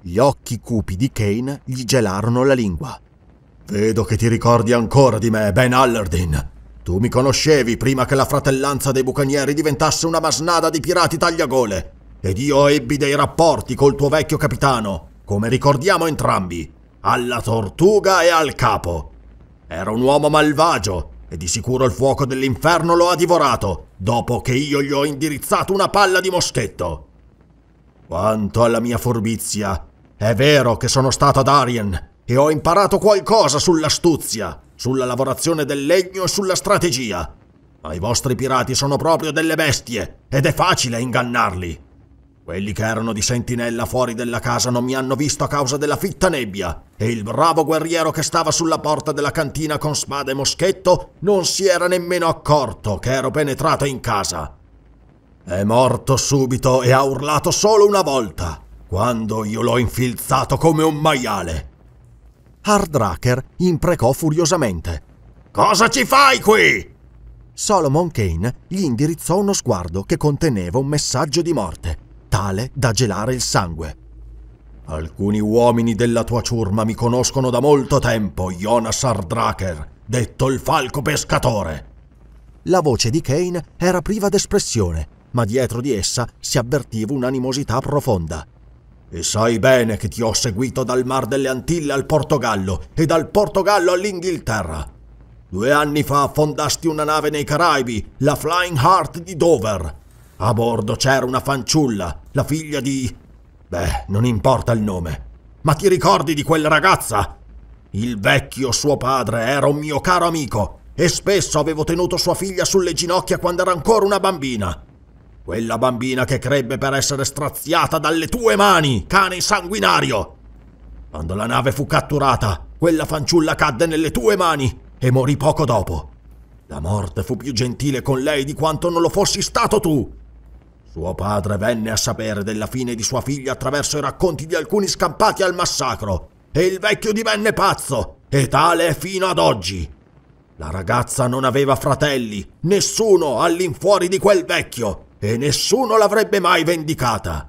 Gli occhi cupi di Kane gli gelarono la lingua. Vedo che ti ricordi ancora di me, Ben Allardin. Tu mi conoscevi prima che la fratellanza dei bucanieri diventasse una masnada di pirati tagliagole ed io ebbi dei rapporti col tuo vecchio capitano, come ricordiamo entrambi, alla tortuga e al capo. Era un uomo malvagio e di sicuro il fuoco dell'inferno lo ha divorato, dopo che io gli ho indirizzato una palla di moschetto. Quanto alla mia furbizia, è vero che sono stato ad Arien e ho imparato qualcosa sull'astuzia, sulla lavorazione del legno e sulla strategia. Ma i vostri pirati sono proprio delle bestie ed è facile ingannarli. Quelli che erano di sentinella fuori della casa non mi hanno visto a causa della fitta nebbia e il bravo guerriero che stava sulla porta della cantina con spada e moschetto non si era nemmeno accorto che ero penetrato in casa. È morto subito e ha urlato solo una volta, quando io l'ho infilzato come un maiale. Hardracker imprecò furiosamente. Cosa ci fai qui? Solomon Kane gli indirizzò uno sguardo che conteneva un messaggio di morte tale da gelare il sangue. Alcuni uomini della tua ciurma mi conoscono da molto tempo, Jonas Ardraker, detto il falco pescatore. La voce di Kane era priva d'espressione, ma dietro di essa si avvertiva un'animosità profonda. E sai bene che ti ho seguito dal Mar delle Antille al Portogallo e dal Portogallo all'Inghilterra. Due anni fa affondasti una nave nei Caraibi, la Flying Heart di Dover, a bordo c'era una fanciulla, la figlia di... Beh, non importa il nome. Ma ti ricordi di quella ragazza? Il vecchio suo padre era un mio caro amico e spesso avevo tenuto sua figlia sulle ginocchia quando era ancora una bambina. Quella bambina che crebbe per essere straziata dalle tue mani, cane sanguinario. Quando la nave fu catturata, quella fanciulla cadde nelle tue mani e morì poco dopo. La morte fu più gentile con lei di quanto non lo fossi stato tu. Suo padre venne a sapere della fine di sua figlia attraverso i racconti di alcuni scampati al massacro e il vecchio divenne pazzo e tale è fino ad oggi. La ragazza non aveva fratelli, nessuno all'infuori di quel vecchio e nessuno l'avrebbe mai vendicata.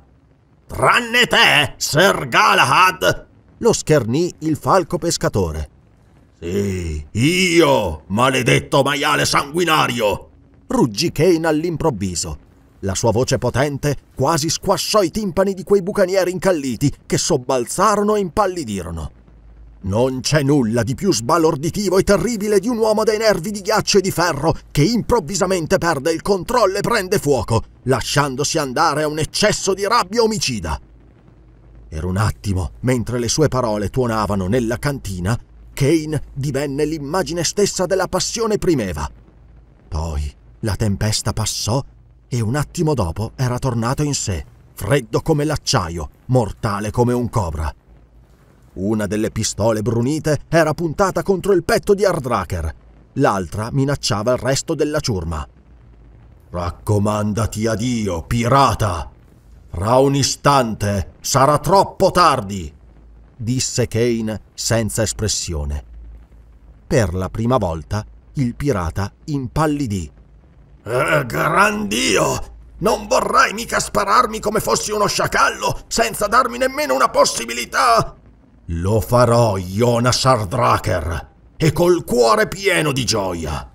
Tranne te, Sir Galahad! lo schernì il falco pescatore. Sì, io, maledetto maiale sanguinario! ruggì Kane all'improvviso. La sua voce potente quasi squasciò i timpani di quei bucanieri incalliti che sobbalzarono e impallidirono. Non c'è nulla di più sbalorditivo e terribile di un uomo dai nervi di ghiaccio e di ferro che improvvisamente perde il controllo e prende fuoco, lasciandosi andare a un eccesso di rabbia omicida. Per un attimo, mentre le sue parole tuonavano nella cantina, Kane divenne l'immagine stessa della passione primeva. Poi la tempesta passò e un attimo dopo era tornato in sé, freddo come l'acciaio, mortale come un cobra. Una delle pistole brunite era puntata contro il petto di Hardraker, l'altra minacciava il resto della ciurma. Raccomandati a Dio, pirata! Fra un istante sarà troppo tardi! disse Kane senza espressione. Per la prima volta il pirata impallidì eh, gran Dio! Non vorrai mica spararmi come fossi uno sciacallo senza darmi nemmeno una possibilità! Lo farò, Jonas Sardraker, e col cuore pieno di gioia.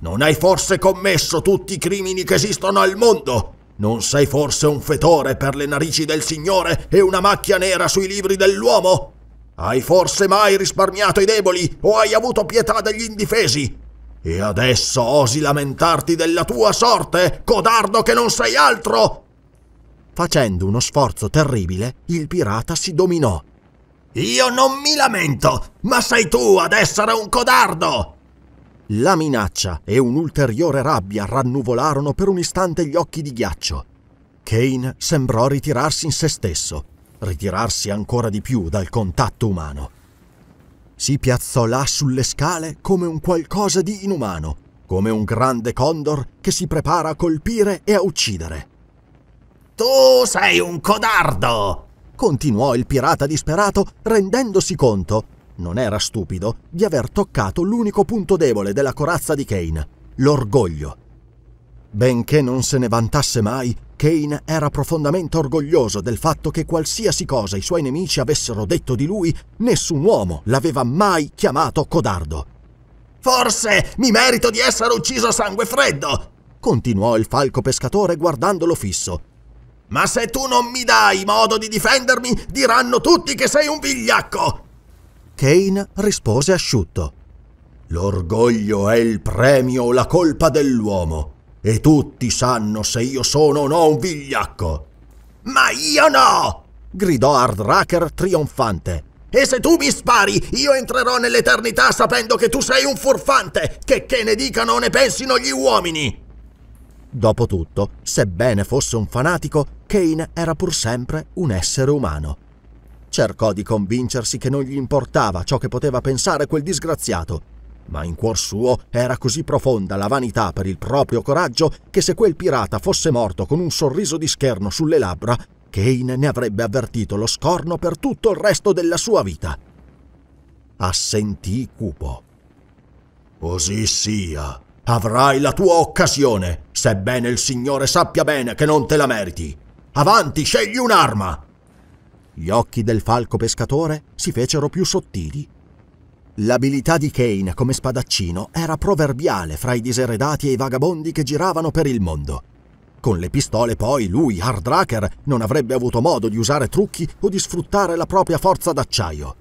Non hai forse commesso tutti i crimini che esistono al mondo? Non sei forse un fetore per le narici del Signore e una macchia nera sui libri dell'uomo? Hai forse mai risparmiato i deboli o hai avuto pietà degli indifesi? E adesso osi lamentarti della tua sorte, codardo che non sei altro! Facendo uno sforzo terribile, il pirata si dominò. Io non mi lamento, ma sei tu ad essere un codardo! La minaccia e un'ulteriore rabbia rannuvolarono per un istante gli occhi di ghiaccio. Kane sembrò ritirarsi in se stesso, ritirarsi ancora di più dal contatto umano si piazzò là sulle scale come un qualcosa di inumano, come un grande condor che si prepara a colpire e a uccidere. Tu sei un codardo! continuò il pirata disperato, rendendosi conto, non era stupido, di aver toccato l'unico punto debole della corazza di Kane, l'orgoglio. Benché non se ne vantasse mai, Kane era profondamente orgoglioso del fatto che qualsiasi cosa i suoi nemici avessero detto di lui, nessun uomo l'aveva mai chiamato codardo. Forse mi merito di essere ucciso a sangue freddo, continuò il falco pescatore guardandolo fisso. Ma se tu non mi dai modo di difendermi, diranno tutti che sei un vigliacco. Kane rispose asciutto. L'orgoglio è il premio o la colpa dell'uomo e tutti sanno se io sono o no un vigliacco. Ma io no! gridò Hardracker trionfante. E se tu mi spari, io entrerò nell'eternità sapendo che tu sei un furfante, che che ne dicano o ne pensino gli uomini. Dopotutto, sebbene fosse un fanatico, Kane era pur sempre un essere umano. Cercò di convincersi che non gli importava ciò che poteva pensare quel disgraziato ma in cuor suo era così profonda la vanità per il proprio coraggio che se quel pirata fosse morto con un sorriso di scherno sulle labbra, Kane ne avrebbe avvertito lo scorno per tutto il resto della sua vita. Assentì cupo. Così sia. Avrai la tua occasione, sebbene il Signore sappia bene che non te la meriti. Avanti, scegli un'arma! Gli occhi del falco pescatore si fecero più sottili L'abilità di Kane come spadaccino era proverbiale fra i diseredati e i vagabondi che giravano per il mondo. Con le pistole poi lui, Hardracker, non avrebbe avuto modo di usare trucchi o di sfruttare la propria forza d'acciaio.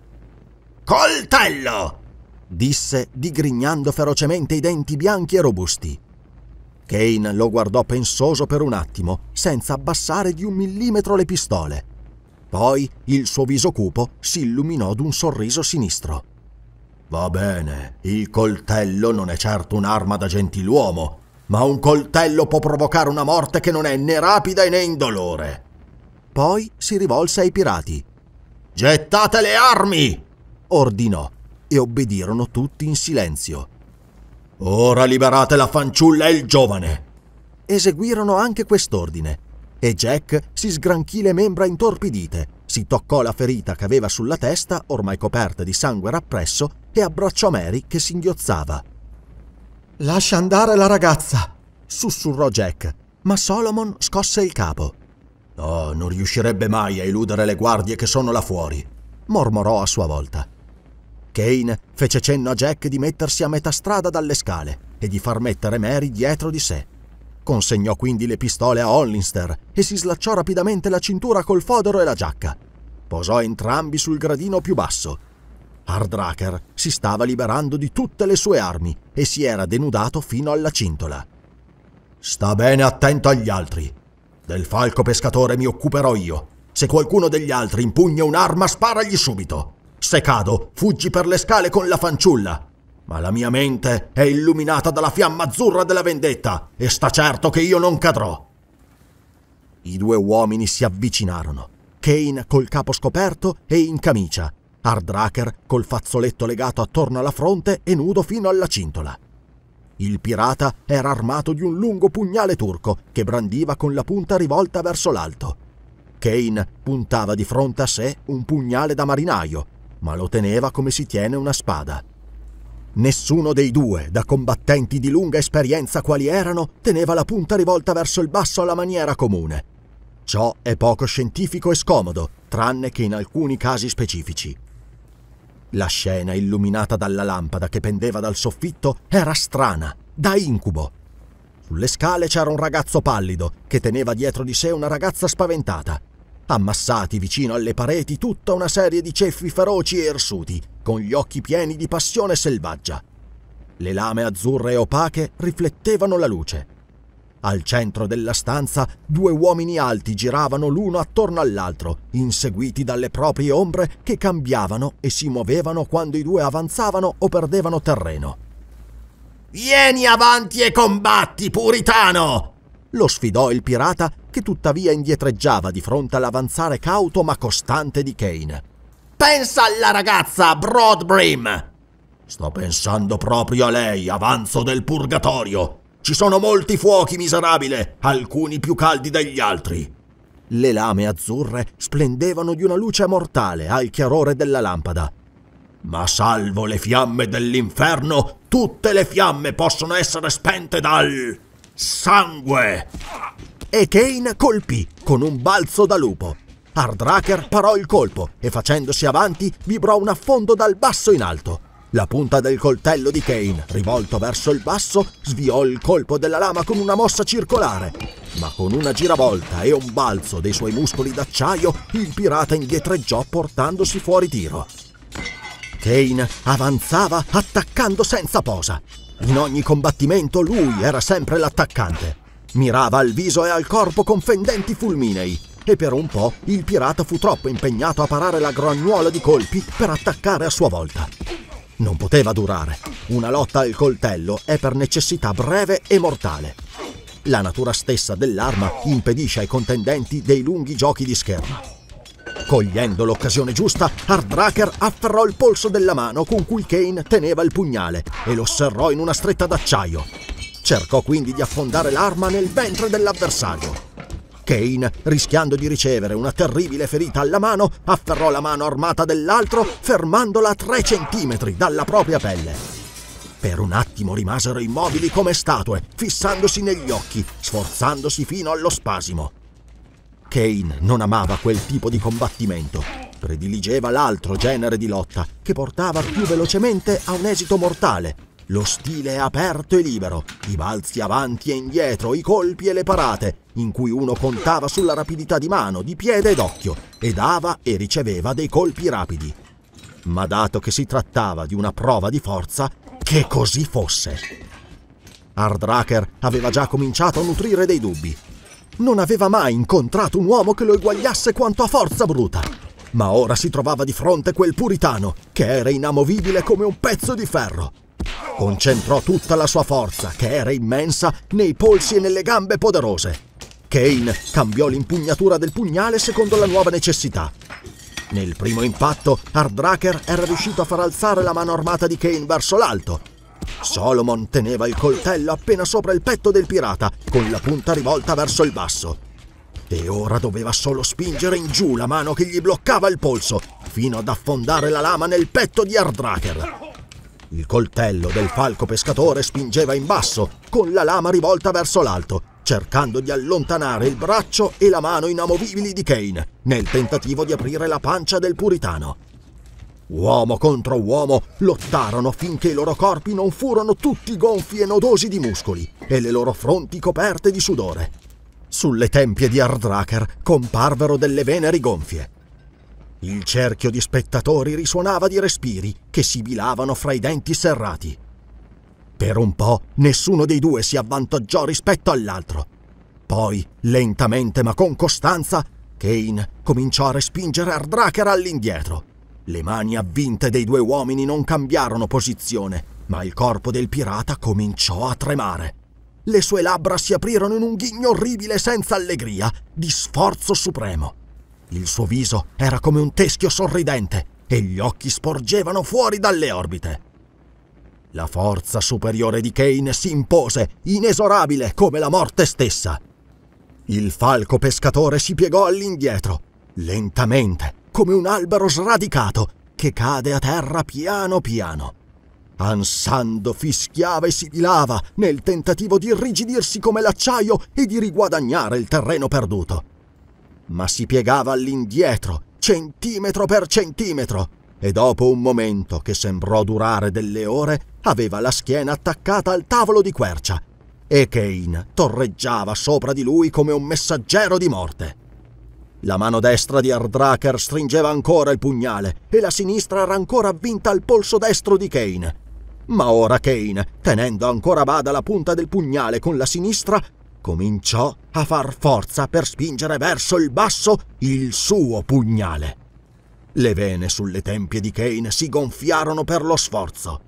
Coltello! disse, digrignando ferocemente i denti bianchi e robusti. Kane lo guardò pensoso per un attimo, senza abbassare di un millimetro le pistole. Poi il suo viso cupo si illuminò d'un sorriso sinistro. Va bene, il coltello non è certo un'arma da gentiluomo, ma un coltello può provocare una morte che non è né rapida né indolore. Poi si rivolse ai pirati. Gettate le armi! ordinò, e obbedirono tutti in silenzio. Ora liberate la fanciulla e il giovane! Eseguirono anche quest'ordine, e Jack si sgranchì le membra intorpidite, si toccò la ferita che aveva sulla testa, ormai coperta di sangue rappresso, e abbracciò Mary che singhiozzava. Lascia andare la ragazza, sussurrò Jack, ma Solomon scosse il capo. No, non riuscirebbe mai a eludere le guardie che sono là fuori, mormorò a sua volta. Kane fece cenno a Jack di mettersi a metà strada dalle scale e di far mettere Mary dietro di sé. Consegnò quindi le pistole a Hollister e si slacciò rapidamente la cintura col fodero e la giacca. Posò entrambi sul gradino più basso. Hardraker si stava liberando di tutte le sue armi e si era denudato fino alla cintola. Sta bene attento agli altri. Del falco pescatore mi occuperò io. Se qualcuno degli altri impugna un'arma, sparagli subito. Se cado, fuggi per le scale con la fanciulla ma la mia mente è illuminata dalla fiamma azzurra della vendetta e sta certo che io non cadrò. I due uomini si avvicinarono, Kane col capo scoperto e in camicia, Hardracker col fazzoletto legato attorno alla fronte e nudo fino alla cintola. Il pirata era armato di un lungo pugnale turco che brandiva con la punta rivolta verso l'alto. Kane puntava di fronte a sé un pugnale da marinaio, ma lo teneva come si tiene una spada. Nessuno dei due, da combattenti di lunga esperienza quali erano, teneva la punta rivolta verso il basso alla maniera comune. Ciò è poco scientifico e scomodo, tranne che in alcuni casi specifici. La scena illuminata dalla lampada che pendeva dal soffitto era strana, da incubo. Sulle scale c'era un ragazzo pallido che teneva dietro di sé una ragazza spaventata ammassati vicino alle pareti tutta una serie di ceffi feroci e irsuti, con gli occhi pieni di passione selvaggia. Le lame azzurre e opache riflettevano la luce. Al centro della stanza due uomini alti giravano l'uno attorno all'altro, inseguiti dalle proprie ombre che cambiavano e si muovevano quando i due avanzavano o perdevano terreno. Vieni avanti e combatti, puritano! lo sfidò il pirata che tuttavia indietreggiava di fronte all'avanzare cauto ma costante di Kane. Pensa alla ragazza, Broadbrim! Sto pensando proprio a lei, avanzo del purgatorio. Ci sono molti fuochi, miserabile, alcuni più caldi degli altri. Le lame azzurre splendevano di una luce mortale al chiarore della lampada. Ma salvo le fiamme dell'inferno, tutte le fiamme possono essere spente dal... Sangue! E Kane colpì con un balzo da lupo. Hardraker parò il colpo e facendosi avanti vibrò un affondo dal basso in alto. La punta del coltello di Kane, rivolto verso il basso, sviò il colpo della lama con una mossa circolare. Ma con una giravolta e un balzo dei suoi muscoli d'acciaio, il pirata indietreggiò portandosi fuori tiro. Kane avanzava attaccando senza posa. In ogni combattimento lui era sempre l'attaccante. Mirava al viso e al corpo con fendenti fulminei e per un po' il pirata fu troppo impegnato a parare la grognuola di colpi per attaccare a sua volta. Non poteva durare. Una lotta al coltello è per necessità breve e mortale. La natura stessa dell'arma impedisce ai contendenti dei lunghi giochi di scherma. Cogliendo l'occasione giusta, Hardraker afferrò il polso della mano con cui Kane teneva il pugnale e lo serrò in una stretta d'acciaio. Cercò quindi di affondare l'arma nel ventre dell'avversario. Kane, rischiando di ricevere una terribile ferita alla mano, afferrò la mano armata dell'altro, fermandola a 3 centimetri dalla propria pelle. Per un attimo rimasero immobili come statue, fissandosi negli occhi, sforzandosi fino allo spasimo. Kane non amava quel tipo di combattimento. Prediligeva l'altro genere di lotta, che portava più velocemente a un esito mortale. Lo stile aperto e libero, i balzi avanti e indietro, i colpi e le parate, in cui uno contava sulla rapidità di mano, di piede e d'occhio, e dava e riceveva dei colpi rapidi. Ma dato che si trattava di una prova di forza, che così fosse. Hardracker aveva già cominciato a nutrire dei dubbi non aveva mai incontrato un uomo che lo eguagliasse quanto a forza bruta. Ma ora si trovava di fronte quel puritano, che era inamovibile come un pezzo di ferro. Concentrò tutta la sua forza, che era immensa, nei polsi e nelle gambe poderose. Kane cambiò l'impugnatura del pugnale secondo la nuova necessità. Nel primo impatto, Hardraker era riuscito a far alzare la mano armata di Kane verso l'alto, Solomon teneva il coltello appena sopra il petto del pirata, con la punta rivolta verso il basso. E ora doveva solo spingere in giù la mano che gli bloccava il polso, fino ad affondare la lama nel petto di Ardraker. Il coltello del falco pescatore spingeva in basso, con la lama rivolta verso l'alto, cercando di allontanare il braccio e la mano inamovibili di Kane, nel tentativo di aprire la pancia del puritano. Uomo contro uomo lottarono finché i loro corpi non furono tutti gonfi e nodosi di muscoli e le loro fronti coperte di sudore. Sulle tempie di Ardraker comparvero delle vene rigonfie. Il cerchio di spettatori risuonava di respiri che sibilavano fra i denti serrati. Per un po' nessuno dei due si avvantaggiò rispetto all'altro. Poi, lentamente ma con costanza, Kane cominciò a respingere Ardraker all'indietro le mani avvinte dei due uomini non cambiarono posizione, ma il corpo del pirata cominciò a tremare. Le sue labbra si aprirono in un ghigno orribile senza allegria, di sforzo supremo. Il suo viso era come un teschio sorridente e gli occhi sporgevano fuori dalle orbite. La forza superiore di Kane si impose, inesorabile come la morte stessa. Il falco pescatore si piegò all'indietro, lentamente, come un albero sradicato che cade a terra piano piano. Ansando fischiava e si dilava nel tentativo di irrigidirsi come l'acciaio e di riguadagnare il terreno perduto. Ma si piegava all'indietro, centimetro per centimetro, e dopo un momento che sembrò durare delle ore, aveva la schiena attaccata al tavolo di quercia e Kane torreggiava sopra di lui come un messaggero di morte. La mano destra di Hardraker stringeva ancora il pugnale e la sinistra era ancora avvinta al polso destro di Kane. Ma ora Kane, tenendo ancora bada la punta del pugnale con la sinistra, cominciò a far forza per spingere verso il basso il suo pugnale. Le vene sulle tempie di Kane si gonfiarono per lo sforzo.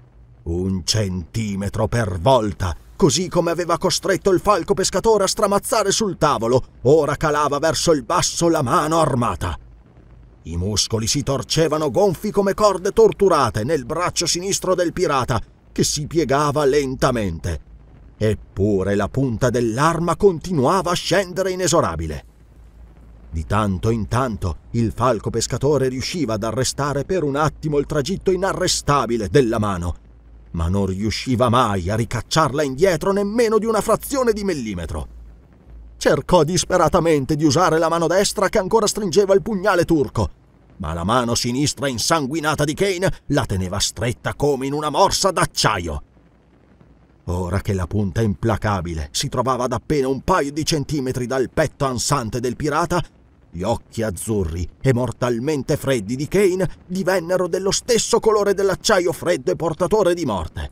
Un centimetro per volta Così come aveva costretto il falco pescatore a stramazzare sul tavolo, ora calava verso il basso la mano armata. I muscoli si torcevano gonfi come corde torturate nel braccio sinistro del pirata, che si piegava lentamente. Eppure la punta dell'arma continuava a scendere inesorabile. Di tanto in tanto il falco pescatore riusciva ad arrestare per un attimo il tragitto inarrestabile della mano ma non riusciva mai a ricacciarla indietro nemmeno di una frazione di millimetro. Cercò disperatamente di usare la mano destra che ancora stringeva il pugnale turco, ma la mano sinistra insanguinata di Kane la teneva stretta come in una morsa d'acciaio. Ora che la punta implacabile si trovava ad appena un paio di centimetri dal petto ansante del pirata, gli occhi azzurri e mortalmente freddi di Kane divennero dello stesso colore dell'acciaio freddo e portatore di morte.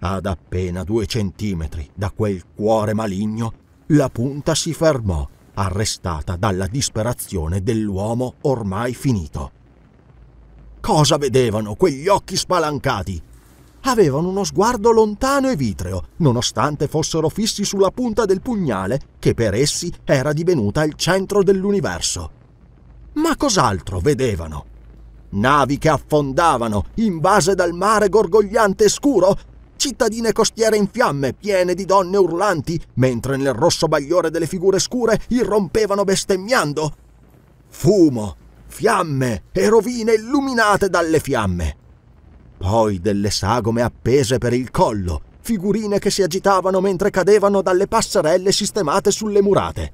Ad appena due centimetri da quel cuore maligno, la punta si fermò, arrestata dalla disperazione dell'uomo ormai finito. Cosa vedevano quegli occhi spalancati? avevano uno sguardo lontano e vitreo, nonostante fossero fissi sulla punta del pugnale che per essi era divenuta il centro dell'universo. Ma cos'altro vedevano? Navi che affondavano, invase dal mare gorgogliante e scuro, cittadine costiere in fiamme piene di donne urlanti, mentre nel rosso bagliore delle figure scure irrompevano bestemmiando. Fumo, fiamme e rovine illuminate dalle fiamme poi delle sagome appese per il collo, figurine che si agitavano mentre cadevano dalle passerelle sistemate sulle murate.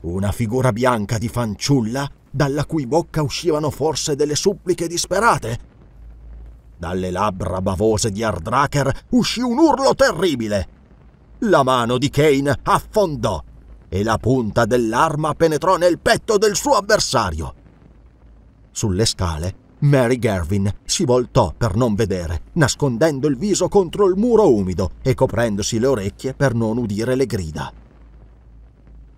Una figura bianca di fanciulla dalla cui bocca uscivano forse delle suppliche disperate. Dalle labbra bavose di Hardraker uscì un urlo terribile. La mano di Kane affondò e la punta dell'arma penetrò nel petto del suo avversario. Sulle scale Mary Gervin si voltò per non vedere, nascondendo il viso contro il muro umido e coprendosi le orecchie per non udire le grida.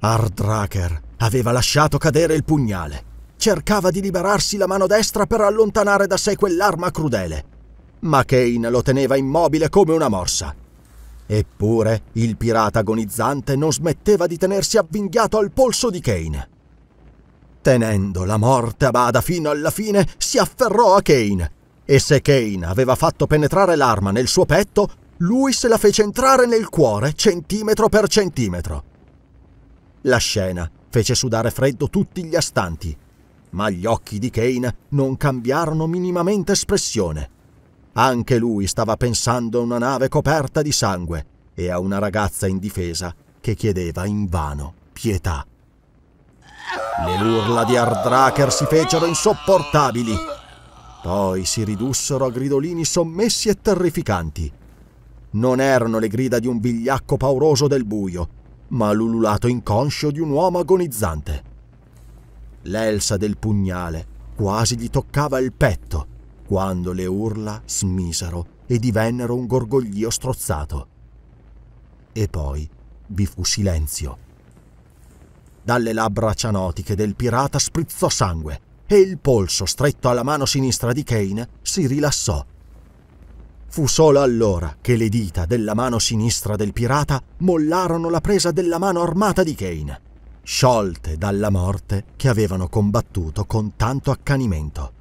Ardraker aveva lasciato cadere il pugnale. Cercava di liberarsi la mano destra per allontanare da sé quell'arma crudele. Ma Kane lo teneva immobile come una morsa. Eppure il pirata agonizzante non smetteva di tenersi avvinghiato al polso di Kane. Tenendo la morte a bada fino alla fine, si afferrò a Kane e se Kane aveva fatto penetrare l'arma nel suo petto, lui se la fece entrare nel cuore centimetro per centimetro. La scena fece sudare freddo tutti gli astanti, ma gli occhi di Kane non cambiarono minimamente espressione. Anche lui stava pensando a una nave coperta di sangue e a una ragazza indifesa che chiedeva invano pietà. Le urla di Hardraker si fecero insopportabili. Poi si ridussero a gridolini sommessi e terrificanti. Non erano le grida di un vigliacco pauroso del buio, ma l'ululato inconscio di un uomo agonizzante. L'elsa del pugnale quasi gli toccava il petto quando le urla smisero e divennero un gorgoglio strozzato. E poi vi fu silenzio. Dalle labbra cianotiche del pirata sprizzò sangue e il polso stretto alla mano sinistra di Kane si rilassò. Fu solo allora che le dita della mano sinistra del pirata mollarono la presa della mano armata di Kane, sciolte dalla morte che avevano combattuto con tanto accanimento.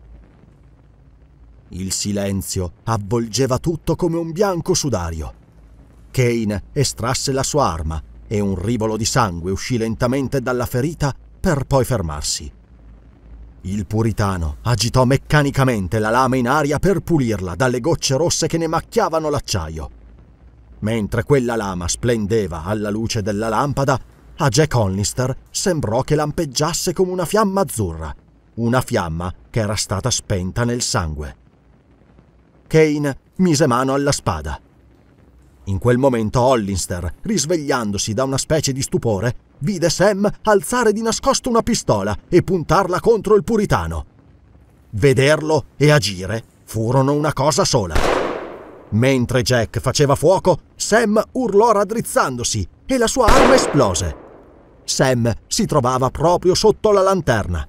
Il silenzio avvolgeva tutto come un bianco sudario. Kane estrasse la sua arma e un rivolo di sangue uscì lentamente dalla ferita per poi fermarsi. Il puritano agitò meccanicamente la lama in aria per pulirla dalle gocce rosse che ne macchiavano l'acciaio. Mentre quella lama splendeva alla luce della lampada, a Jack Hollister sembrò che lampeggiasse come una fiamma azzurra, una fiamma che era stata spenta nel sangue. Kane mise mano alla spada in quel momento Hollister, risvegliandosi da una specie di stupore, vide Sam alzare di nascosto una pistola e puntarla contro il puritano. Vederlo e agire furono una cosa sola. Mentre Jack faceva fuoco, Sam urlò raddrizzandosi e la sua arma esplose. Sam si trovava proprio sotto la lanterna.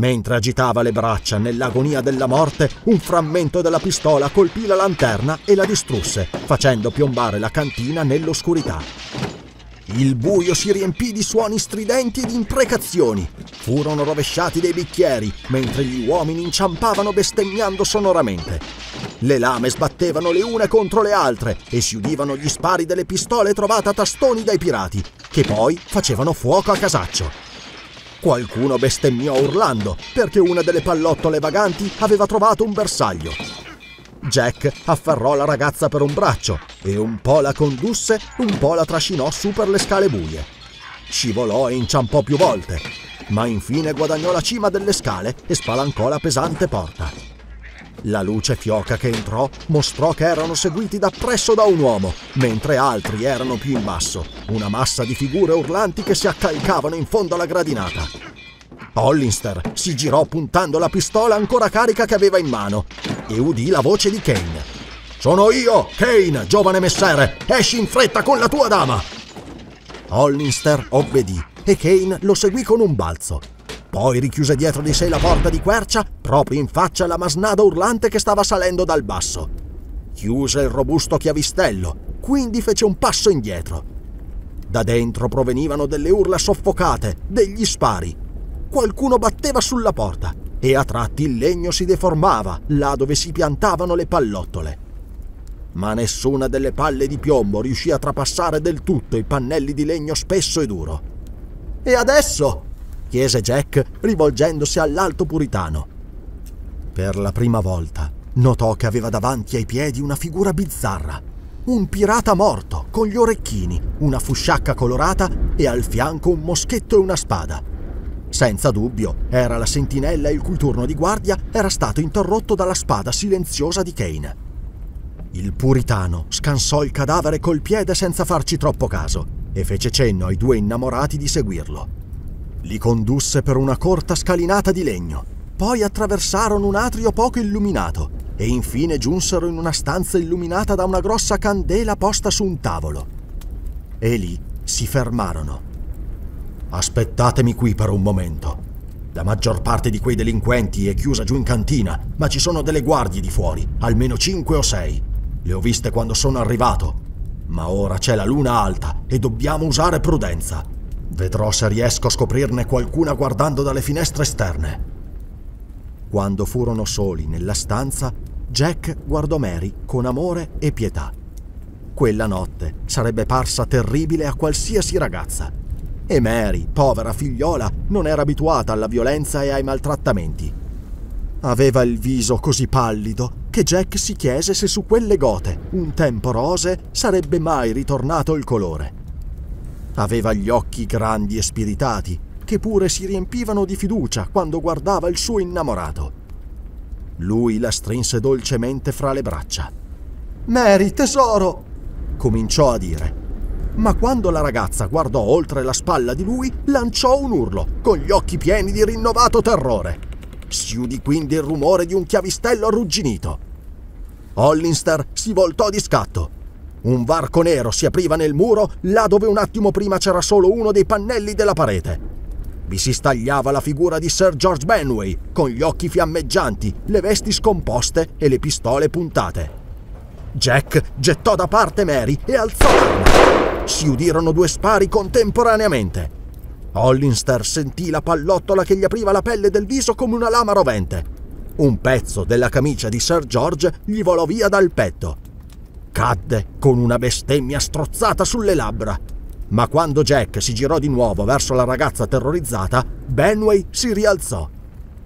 Mentre agitava le braccia nell'agonia della morte, un frammento della pistola colpì la lanterna e la distrusse, facendo piombare la cantina nell'oscurità. Il buio si riempì di suoni stridenti e di imprecazioni. Furono rovesciati dei bicchieri, mentre gli uomini inciampavano bestemmiando sonoramente. Le lame sbattevano le une contro le altre e si udivano gli spari delle pistole trovate a tastoni dai pirati, che poi facevano fuoco a casaccio. Qualcuno bestemmiò urlando perché una delle pallottole vaganti aveva trovato un bersaglio. Jack afferrò la ragazza per un braccio e un po' la condusse, un po' la trascinò su per le scale buie. Scivolò e inciampò più volte, ma infine guadagnò la cima delle scale e spalancò la pesante porta. La luce fioca che entrò mostrò che erano seguiti da presso da un uomo, mentre altri erano più in basso, una massa di figure urlanti che si accalcavano in fondo alla gradinata. Hollister si girò puntando la pistola ancora carica che aveva in mano e udì la voce di Kane. Sono io, Kane, giovane messere! Esci in fretta con la tua dama! Hollister obbedì e Kane lo seguì con un balzo, poi richiuse dietro di sé la porta di quercia proprio in faccia alla masnada urlante che stava salendo dal basso. Chiuse il robusto chiavistello, quindi fece un passo indietro. Da dentro provenivano delle urla soffocate, degli spari. Qualcuno batteva sulla porta e a tratti il legno si deformava là dove si piantavano le pallottole. Ma nessuna delle palle di piombo riuscì a trapassare del tutto i pannelli di legno spesso e duro. E adesso? chiese Jack, rivolgendosi all'alto puritano. Per la prima volta notò che aveva davanti ai piedi una figura bizzarra. Un pirata morto, con gli orecchini, una fusciacca colorata e al fianco un moschetto e una spada. Senza dubbio, era la sentinella il cui turno di guardia era stato interrotto dalla spada silenziosa di Kane. Il puritano scansò il cadavere col piede senza farci troppo caso e fece cenno ai due innamorati di seguirlo. Li condusse per una corta scalinata di legno, poi attraversarono un atrio poco illuminato e infine giunsero in una stanza illuminata da una grossa candela posta su un tavolo. E lì si fermarono. Aspettatemi qui per un momento. La maggior parte di quei delinquenti è chiusa giù in cantina, ma ci sono delle guardie di fuori, almeno cinque o sei. Le ho viste quando sono arrivato. Ma ora c'è la luna alta e dobbiamo usare prudenza. Vedrò se riesco a scoprirne qualcuna guardando dalle finestre esterne. Quando furono soli nella stanza, Jack guardò Mary con amore e pietà. Quella notte sarebbe parsa terribile a qualsiasi ragazza. E Mary, povera figliola, non era abituata alla violenza e ai maltrattamenti. Aveva il viso così pallido che Jack si chiese se su quelle gote, un tempo rose, sarebbe mai ritornato il colore. Aveva gli occhi grandi e spiritati, che pure si riempivano di fiducia quando guardava il suo innamorato. Lui la strinse dolcemente fra le braccia. Mary, tesoro! cominciò a dire. Ma quando la ragazza guardò oltre la spalla di lui, lanciò un urlo, con gli occhi pieni di rinnovato terrore. Si udì quindi il rumore di un chiavistello arrugginito. Hollister si voltò di scatto un varco nero si apriva nel muro là dove un attimo prima c'era solo uno dei pannelli della parete. Vi si stagliava la figura di Sir George Benway, con gli occhi fiammeggianti, le vesti scomposte e le pistole puntate. Jack gettò da parte Mary e alzò l'arma. Si udirono due spari contemporaneamente. Hollister sentì la pallottola che gli apriva la pelle del viso come una lama rovente. Un pezzo della camicia di Sir George gli volò via dal petto cadde con una bestemmia strozzata sulle labbra. Ma quando Jack si girò di nuovo verso la ragazza terrorizzata, Benway si rialzò.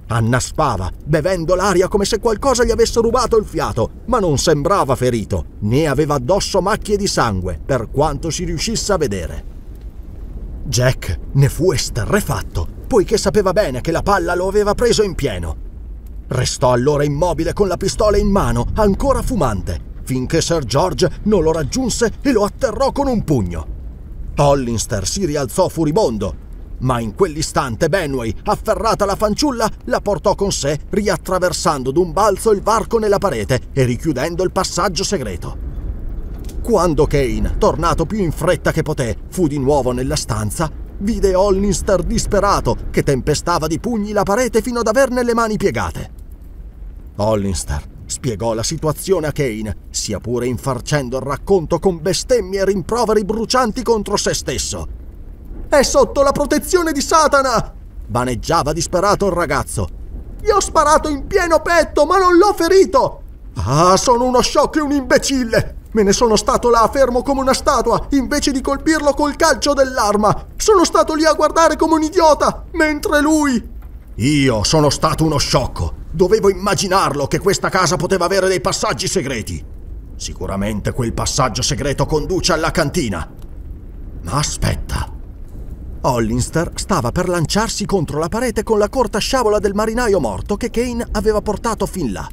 Annaspava, bevendo l'aria come se qualcosa gli avesse rubato il fiato, ma non sembrava ferito, né aveva addosso macchie di sangue, per quanto si riuscisse a vedere. Jack ne fu esterrefatto, poiché sapeva bene che la palla lo aveva preso in pieno. Restò allora immobile con la pistola in mano, ancora fumante, finché Sir George non lo raggiunse e lo atterrò con un pugno. Hollister si rialzò furibondo, ma in quell'istante Benway, afferrata la fanciulla, la portò con sé, riattraversando d'un balzo il varco nella parete e richiudendo il passaggio segreto. Quando Kane, tornato più in fretta che poté, fu di nuovo nella stanza, vide Hollister disperato che tempestava di pugni la parete fino ad averne le mani piegate. Hollister spiegò la situazione a Kane, sia pure infarcendo il racconto con bestemmie e rimproveri brucianti contro se stesso. È sotto la protezione di Satana! vaneggiava disperato il ragazzo. Gli ho sparato in pieno petto, ma non l'ho ferito! Ah, sono uno sciocco e un imbecille! Me ne sono stato là fermo come una statua, invece di colpirlo col calcio dell'arma! Sono stato lì a guardare come un idiota, mentre lui io sono stato uno sciocco. Dovevo immaginarlo che questa casa poteva avere dei passaggi segreti. Sicuramente quel passaggio segreto conduce alla cantina. Ma aspetta. Hollister stava per lanciarsi contro la parete con la corta sciabola del marinaio morto che Kane aveva portato fin là.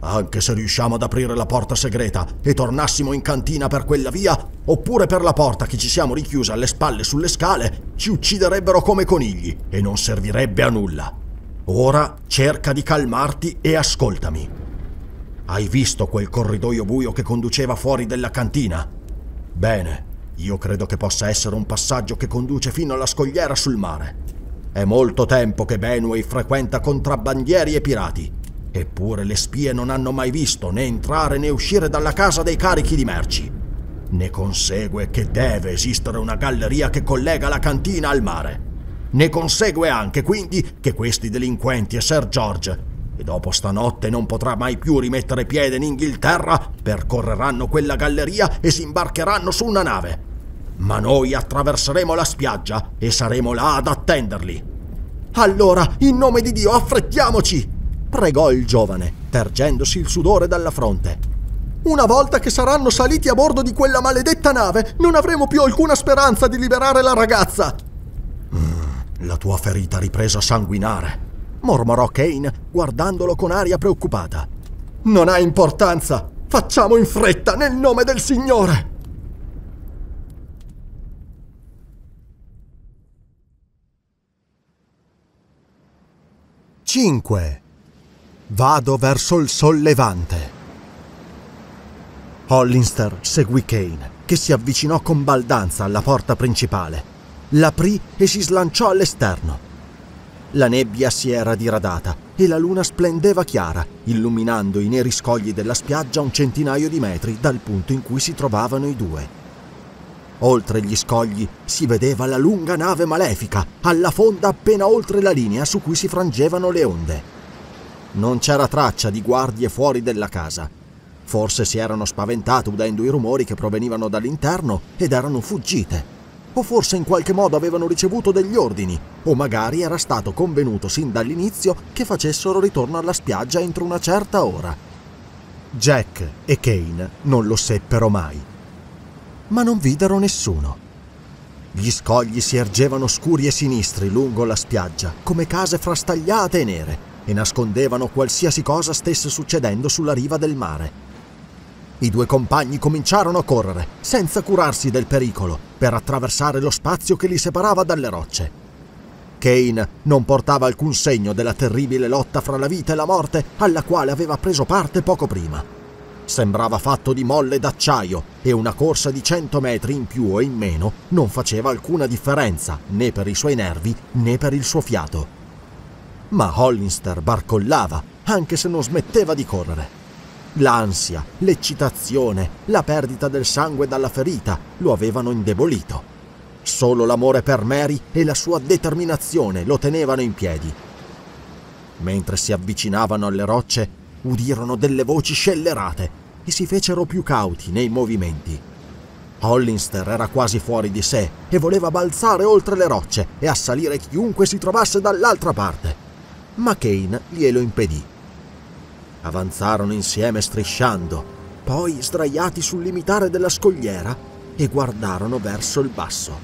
Anche se riusciamo ad aprire la porta segreta e tornassimo in cantina per quella via, oppure per la porta che ci siamo richiusa alle spalle sulle scale, ci ucciderebbero come conigli e non servirebbe a nulla. Ora cerca di calmarti e ascoltami. Hai visto quel corridoio buio che conduceva fuori della cantina? Bene, io credo che possa essere un passaggio che conduce fino alla scogliera sul mare. È molto tempo che Benway frequenta contrabbandieri e pirati Eppure le spie non hanno mai visto né entrare né uscire dalla casa dei carichi di merci. Ne consegue che deve esistere una galleria che collega la cantina al mare. Ne consegue anche quindi che questi delinquenti e Sir George, e dopo stanotte non potrà mai più rimettere piede in Inghilterra, percorreranno quella galleria e si imbarcheranno su una nave. Ma noi attraverseremo la spiaggia e saremo là ad attenderli. Allora, in nome di Dio, affrettiamoci! pregò il giovane, tergendosi il sudore dalla fronte. Una volta che saranno saliti a bordo di quella maledetta nave, non avremo più alcuna speranza di liberare la ragazza. Mm, la tua ferita ripresa a sanguinare, mormorò Kane, guardandolo con aria preoccupata. Non ha importanza. Facciamo in fretta nel nome del Signore. Cinque. Vado verso il sollevante. levante. Hollinster seguì Kane, che si avvicinò con baldanza alla porta principale, l'aprì e si slanciò all'esterno. La nebbia si era diradata e la luna splendeva chiara, illuminando i neri scogli della spiaggia un centinaio di metri dal punto in cui si trovavano i due. Oltre gli scogli si vedeva la lunga nave malefica, alla fonda appena oltre la linea su cui si frangevano le onde. Non c'era traccia di guardie fuori della casa. Forse si erano spaventate udendo i rumori che provenivano dall'interno ed erano fuggite. O forse in qualche modo avevano ricevuto degli ordini, o magari era stato convenuto sin dall'inizio che facessero ritorno alla spiaggia entro una certa ora. Jack e Kane non lo seppero mai. Ma non videro nessuno. Gli scogli si ergevano scuri e sinistri lungo la spiaggia, come case frastagliate e nere, e nascondevano qualsiasi cosa stesse succedendo sulla riva del mare. I due compagni cominciarono a correre, senza curarsi del pericolo, per attraversare lo spazio che li separava dalle rocce. Kane non portava alcun segno della terribile lotta fra la vita e la morte alla quale aveva preso parte poco prima. Sembrava fatto di molle d'acciaio e una corsa di 100 metri in più o in meno non faceva alcuna differenza né per i suoi nervi né per il suo fiato ma Hollister barcollava, anche se non smetteva di correre. L'ansia, l'eccitazione, la perdita del sangue dalla ferita lo avevano indebolito. Solo l'amore per Mary e la sua determinazione lo tenevano in piedi. Mentre si avvicinavano alle rocce, udirono delle voci scellerate e si fecero più cauti nei movimenti. Hollister era quasi fuori di sé e voleva balzare oltre le rocce e assalire chiunque si trovasse dall'altra parte ma Kane glielo impedì. Avanzarono insieme strisciando, poi sdraiati sul limitare della scogliera e guardarono verso il basso.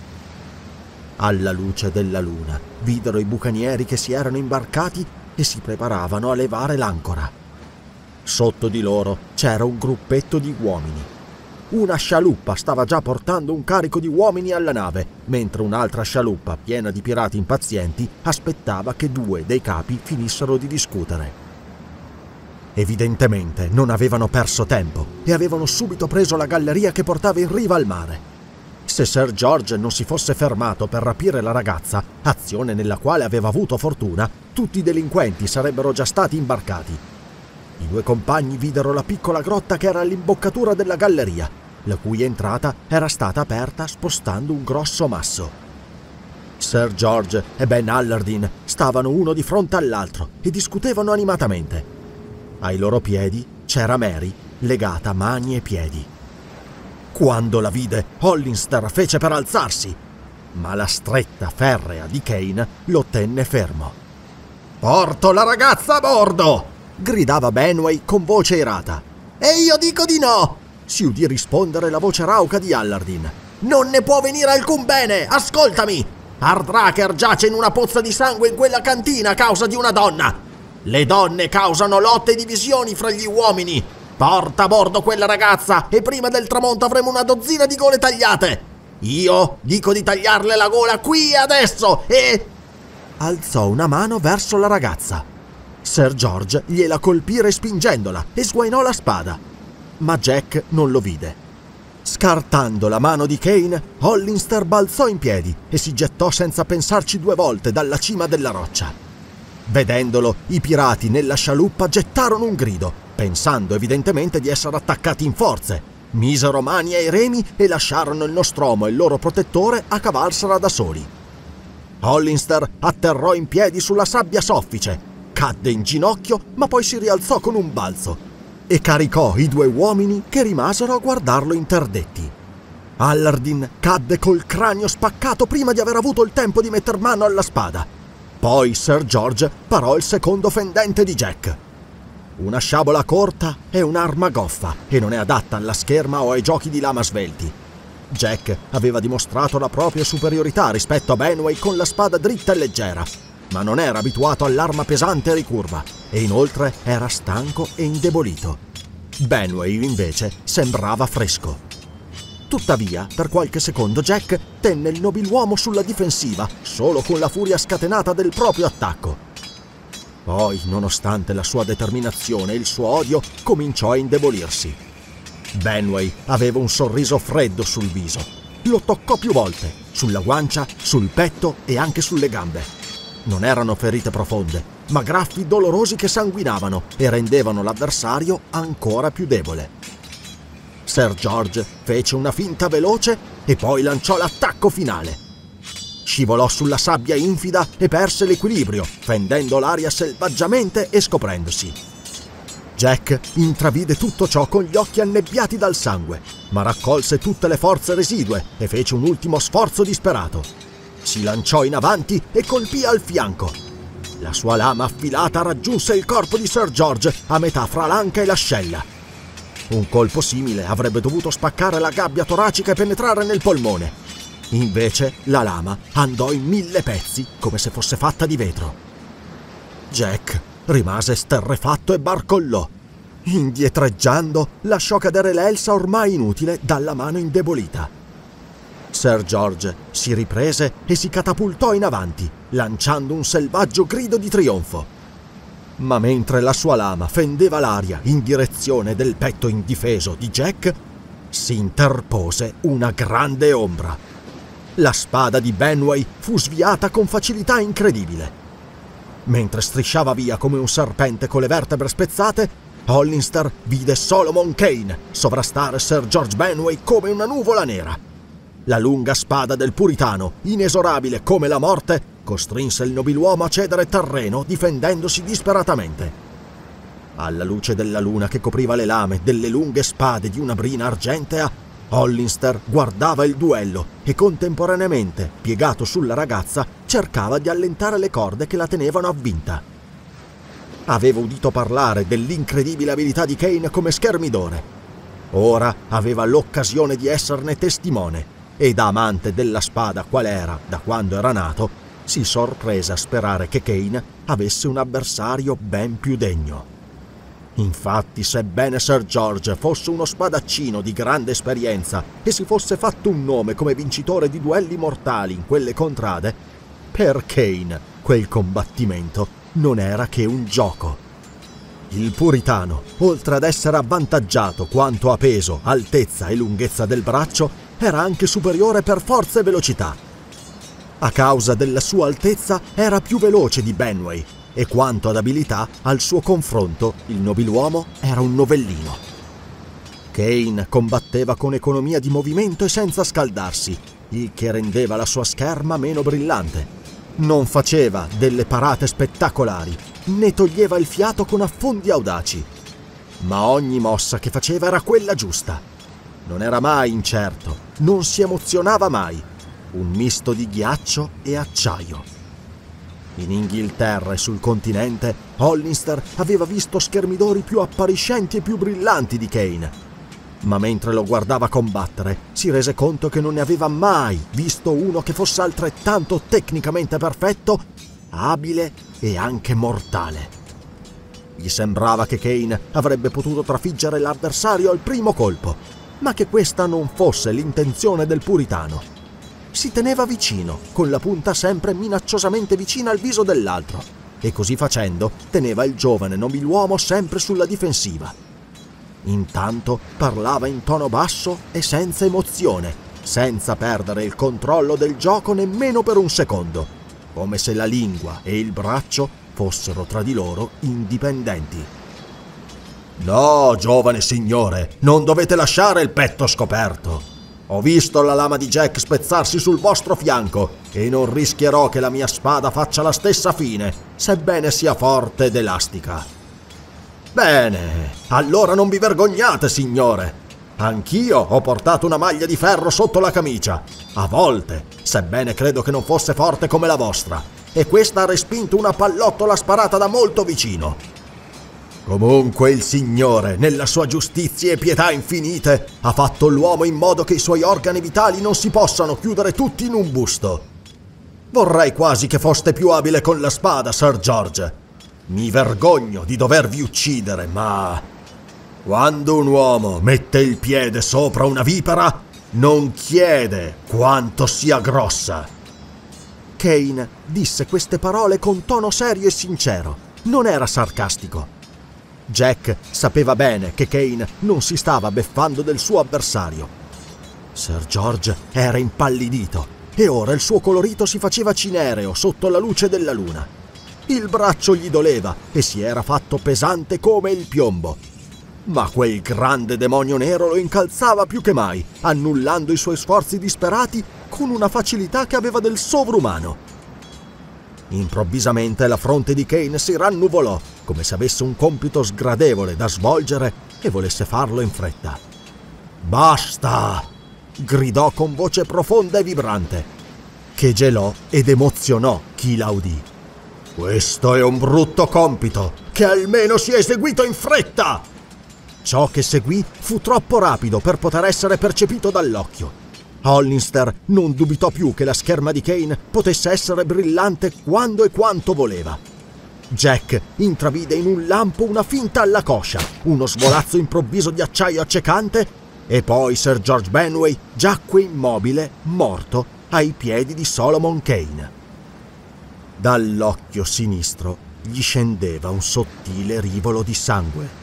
Alla luce della luna videro i bucanieri che si erano imbarcati e si preparavano a levare l'ancora. Sotto di loro c'era un gruppetto di uomini una scialuppa stava già portando un carico di uomini alla nave, mentre un'altra scialuppa, piena di pirati impazienti, aspettava che due dei capi finissero di discutere. Evidentemente non avevano perso tempo e avevano subito preso la galleria che portava in riva al mare. Se Sir George non si fosse fermato per rapire la ragazza, azione nella quale aveva avuto fortuna, tutti i delinquenti sarebbero già stati imbarcati. I due compagni videro la piccola grotta che era all'imboccatura della galleria la cui entrata era stata aperta spostando un grosso masso. Sir George e Ben Allardin stavano uno di fronte all'altro e discutevano animatamente. Ai loro piedi c'era Mary, legata mani e piedi. Quando la vide, Hollister fece per alzarsi, ma la stretta ferrea di Kane lo tenne fermo. Porto la ragazza a bordo! gridava Benway con voce irata. E io dico di no! si udì rispondere la voce rauca di Allardin. Non ne può venire alcun bene! Ascoltami! Ardraker giace in una pozza di sangue in quella cantina a causa di una donna! Le donne causano lotte e divisioni fra gli uomini! Porta a bordo quella ragazza e prima del tramonto avremo una dozzina di gole tagliate! Io dico di tagliarle la gola qui e adesso e... Alzò una mano verso la ragazza. Sir George gliela colpì respingendola e sguainò la spada ma Jack non lo vide. Scartando la mano di Kane, Hollister balzò in piedi e si gettò senza pensarci due volte dalla cima della roccia. Vedendolo, i pirati nella scialuppa gettarono un grido, pensando evidentemente di essere attaccati in forze. Misero mani ai remi e lasciarono il nostromo e il loro protettore a cavarsela da soli. Hollister atterrò in piedi sulla sabbia soffice, cadde in ginocchio, ma poi si rialzò con un balzo e caricò i due uomini che rimasero a guardarlo interdetti. Allardin cadde col cranio spaccato prima di aver avuto il tempo di metter mano alla spada. Poi Sir George parò il secondo fendente di Jack. Una sciabola corta è un'arma goffa e non è adatta alla scherma o ai giochi di lama svelti. Jack aveva dimostrato la propria superiorità rispetto a Benway con la spada dritta e leggera, ma non era abituato all'arma pesante e ricurva e inoltre era stanco e indebolito. Benway invece sembrava fresco. Tuttavia, per qualche secondo Jack tenne il nobiluomo sulla difensiva, solo con la furia scatenata del proprio attacco. Poi, nonostante la sua determinazione e il suo odio, cominciò a indebolirsi. Benway aveva un sorriso freddo sul viso. Lo toccò più volte, sulla guancia, sul petto e anche sulle gambe. Non erano ferite profonde, ma graffi dolorosi che sanguinavano e rendevano l'avversario ancora più debole. Sir George fece una finta veloce e poi lanciò l'attacco finale. Scivolò sulla sabbia infida e perse l'equilibrio, fendendo l'aria selvaggiamente e scoprendosi. Jack intravide tutto ciò con gli occhi annebbiati dal sangue, ma raccolse tutte le forze residue e fece un ultimo sforzo disperato. Si lanciò in avanti e colpì al fianco. La sua lama affilata raggiunse il corpo di Sir George a metà fra l'anca e l'ascella. Un colpo simile avrebbe dovuto spaccare la gabbia toracica e penetrare nel polmone. Invece la lama andò in mille pezzi come se fosse fatta di vetro. Jack rimase sterrefatto e barcollò. Indietreggiando, lasciò cadere l'elsa ormai inutile dalla mano indebolita. Sir George si riprese e si catapultò in avanti, lanciando un selvaggio grido di trionfo. Ma mentre la sua lama fendeva l'aria in direzione del petto indifeso di Jack, si interpose una grande ombra. La spada di Benway fu sviata con facilità incredibile. Mentre strisciava via come un serpente con le vertebre spezzate, Hollister vide Solomon Kane sovrastare Sir George Benway come una nuvola nera la lunga spada del puritano, inesorabile come la morte, costrinse il nobiluomo a cedere terreno difendendosi disperatamente. Alla luce della luna che copriva le lame delle lunghe spade di una brina argentea, Hollister guardava il duello e contemporaneamente, piegato sulla ragazza, cercava di allentare le corde che la tenevano avvinta. Aveva udito parlare dell'incredibile abilità di Kane come schermidore. Ora aveva l'occasione di esserne testimone e da amante della spada qual era da quando era nato, si sorprese a sperare che Kane avesse un avversario ben più degno. Infatti, sebbene Sir George fosse uno spadaccino di grande esperienza e si fosse fatto un nome come vincitore di duelli mortali in quelle contrade, per Kane quel combattimento non era che un gioco. Il puritano, oltre ad essere avvantaggiato quanto a peso, altezza e lunghezza del braccio, era anche superiore per forza e velocità. A causa della sua altezza era più veloce di Benway e quanto ad abilità, al suo confronto, il nobiluomo era un novellino. Kane combatteva con economia di movimento e senza scaldarsi, il che rendeva la sua scherma meno brillante. Non faceva delle parate spettacolari, né toglieva il fiato con affondi audaci, ma ogni mossa che faceva era quella giusta non era mai incerto, non si emozionava mai. Un misto di ghiaccio e acciaio. In Inghilterra e sul continente, Hollister aveva visto schermidori più appariscenti e più brillanti di Kane. Ma mentre lo guardava combattere, si rese conto che non ne aveva mai visto uno che fosse altrettanto tecnicamente perfetto, abile e anche mortale. Gli sembrava che Kane avrebbe potuto trafiggere l'avversario al primo colpo, ma che questa non fosse l'intenzione del puritano. Si teneva vicino, con la punta sempre minacciosamente vicina al viso dell'altro, e così facendo teneva il giovane nobiluomo sempre sulla difensiva. Intanto parlava in tono basso e senza emozione, senza perdere il controllo del gioco nemmeno per un secondo, come se la lingua e il braccio fossero tra di loro indipendenti. No, giovane signore, non dovete lasciare il petto scoperto. Ho visto la lama di Jack spezzarsi sul vostro fianco e non rischierò che la mia spada faccia la stessa fine, sebbene sia forte ed elastica. Bene, allora non vi vergognate, signore. Anch'io ho portato una maglia di ferro sotto la camicia, a volte, sebbene credo che non fosse forte come la vostra, e questa ha respinto una pallottola sparata da molto vicino. Comunque il Signore, nella sua giustizia e pietà infinite, ha fatto l'uomo in modo che i suoi organi vitali non si possano chiudere tutti in un busto. Vorrei quasi che foste più abile con la spada, Sir George. Mi vergogno di dovervi uccidere, ma... Quando un uomo mette il piede sopra una vipera, non chiede quanto sia grossa. Kane disse queste parole con tono serio e sincero. Non era sarcastico. Jack sapeva bene che Kane non si stava beffando del suo avversario. Sir George era impallidito e ora il suo colorito si faceva cinereo sotto la luce della luna. Il braccio gli doleva e si era fatto pesante come il piombo. Ma quel grande demonio nero lo incalzava più che mai, annullando i suoi sforzi disperati con una facilità che aveva del sovrumano. Improvvisamente la fronte di Kane si rannuvolò, come se avesse un compito sgradevole da svolgere e volesse farlo in fretta. Basta! gridò con voce profonda e vibrante, che gelò ed emozionò chi la udì. Questo è un brutto compito, che almeno sia eseguito in fretta! Ciò che seguì fu troppo rapido per poter essere percepito dall'occhio Hollister non dubitò più che la scherma di Kane potesse essere brillante quando e quanto voleva. Jack intravide in un lampo una finta alla coscia, uno svolazzo improvviso di acciaio accecante e poi Sir George Benway giacque immobile, morto, ai piedi di Solomon Kane. Dall'occhio sinistro gli scendeva un sottile rivolo di sangue.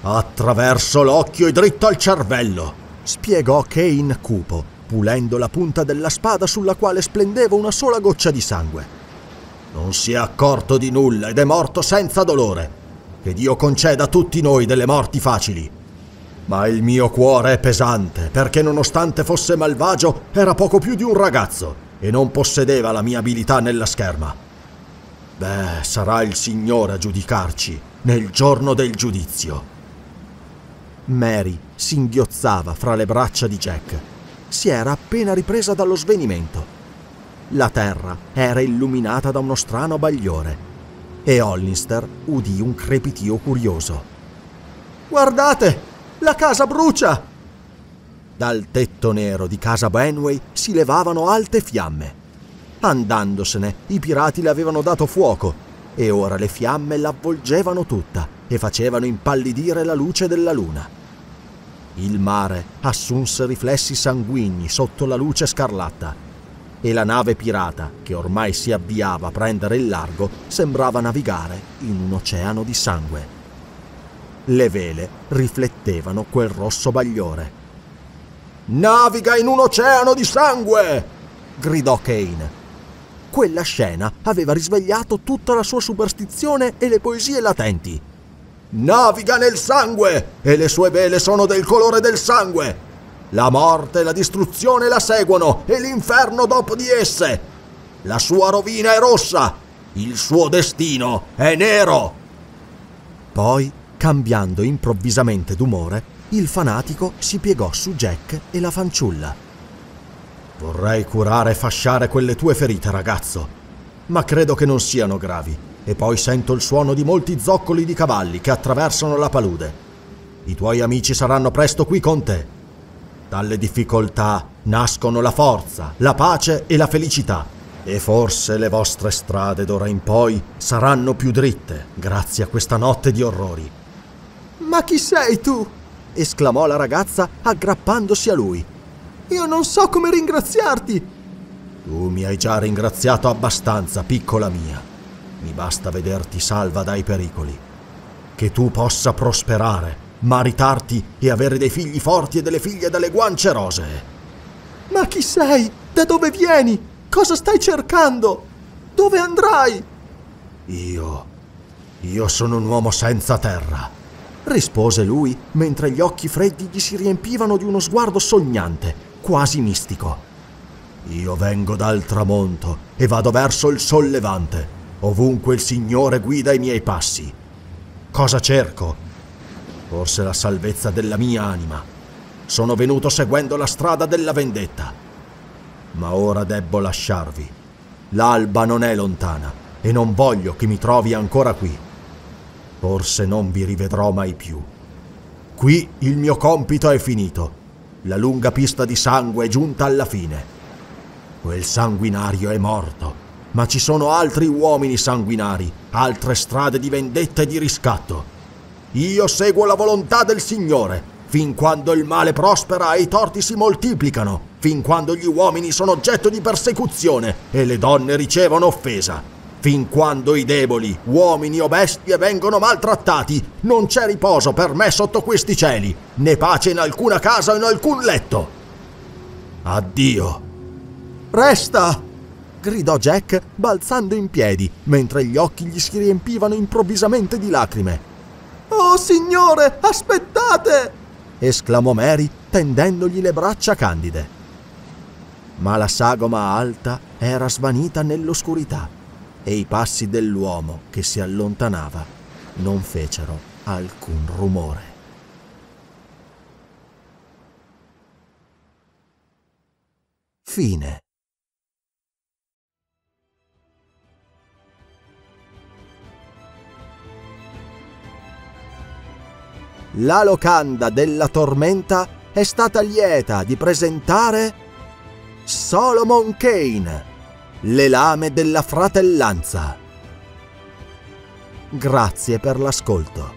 Attraverso l'occhio e dritto al cervello, spiegò Kane cupo, pulendo la punta della spada sulla quale splendeva una sola goccia di sangue. Non si è accorto di nulla ed è morto senza dolore. Che Dio conceda a tutti noi delle morti facili. Ma il mio cuore è pesante, perché nonostante fosse malvagio, era poco più di un ragazzo e non possedeva la mia abilità nella scherma. Beh, sarà il Signore a giudicarci nel giorno del giudizio. Mary singhiozzava fra le braccia di Jack. Si era appena ripresa dallo svenimento. La terra era illuminata da uno strano bagliore e Hollister udì un crepitio curioso. Guardate! La casa brucia! Dal tetto nero di casa Benway si levavano alte fiamme. Andandosene, i pirati le avevano dato fuoco e ora le fiamme l'avvolgevano tutta e facevano impallidire la luce della luna. Il mare assunse riflessi sanguigni sotto la luce scarlatta e la nave pirata, che ormai si avviava a prendere il largo, sembrava navigare in un oceano di sangue. Le vele riflettevano quel rosso bagliore. Naviga in un oceano di sangue! gridò Kane. Quella scena aveva risvegliato tutta la sua superstizione e le poesie latenti. Naviga nel sangue e le sue vele sono del colore del sangue. La morte e la distruzione la seguono e l'inferno dopo di esse. La sua rovina è rossa, il suo destino è nero. Poi, cambiando improvvisamente d'umore, il fanatico si piegò su Jack e la fanciulla. Vorrei curare e fasciare quelle tue ferite, ragazzo, ma credo che non siano gravi e poi sento il suono di molti zoccoli di cavalli che attraversano la palude. I tuoi amici saranno presto qui con te. Dalle difficoltà nascono la forza, la pace e la felicità. E forse le vostre strade d'ora in poi saranno più dritte, grazie a questa notte di orrori. Ma chi sei tu? esclamò la ragazza aggrappandosi a lui. Io non so come ringraziarti. Tu mi hai già ringraziato abbastanza, piccola mia. Mi basta vederti salva dai pericoli. Che tu possa prosperare, maritarti e avere dei figli forti e delle figlie dalle guance rosee. Ma chi sei? Da dove vieni? Cosa stai cercando? Dove andrai? Io. Io sono un uomo senza terra, rispose lui mentre gli occhi freddi gli si riempivano di uno sguardo sognante, quasi mistico. Io vengo dal tramonto e vado verso il sollevante Ovunque il Signore guida i miei passi. Cosa cerco? Forse la salvezza della mia anima. Sono venuto seguendo la strada della vendetta. Ma ora debbo lasciarvi. L'alba non è lontana e non voglio che mi trovi ancora qui. Forse non vi rivedrò mai più. Qui il mio compito è finito. La lunga pista di sangue è giunta alla fine. Quel sanguinario è morto ma ci sono altri uomini sanguinari, altre strade di vendetta e di riscatto. Io seguo la volontà del Signore, fin quando il male prospera e i torti si moltiplicano, fin quando gli uomini sono oggetto di persecuzione e le donne ricevono offesa, fin quando i deboli, uomini o bestie vengono maltrattati, non c'è riposo per me sotto questi cieli, né pace in alcuna casa o in alcun letto. Addio. Resta! gridò Jack balzando in piedi, mentre gli occhi gli si riempivano improvvisamente di lacrime. Oh signore, aspettate! esclamò Mary, tendendogli le braccia candide. Ma la sagoma alta era svanita nell'oscurità e i passi dell'uomo che si allontanava non fecero alcun rumore. Fine la locanda della tormenta è stata lieta di presentare Solomon Kane, le lame della fratellanza. Grazie per l'ascolto.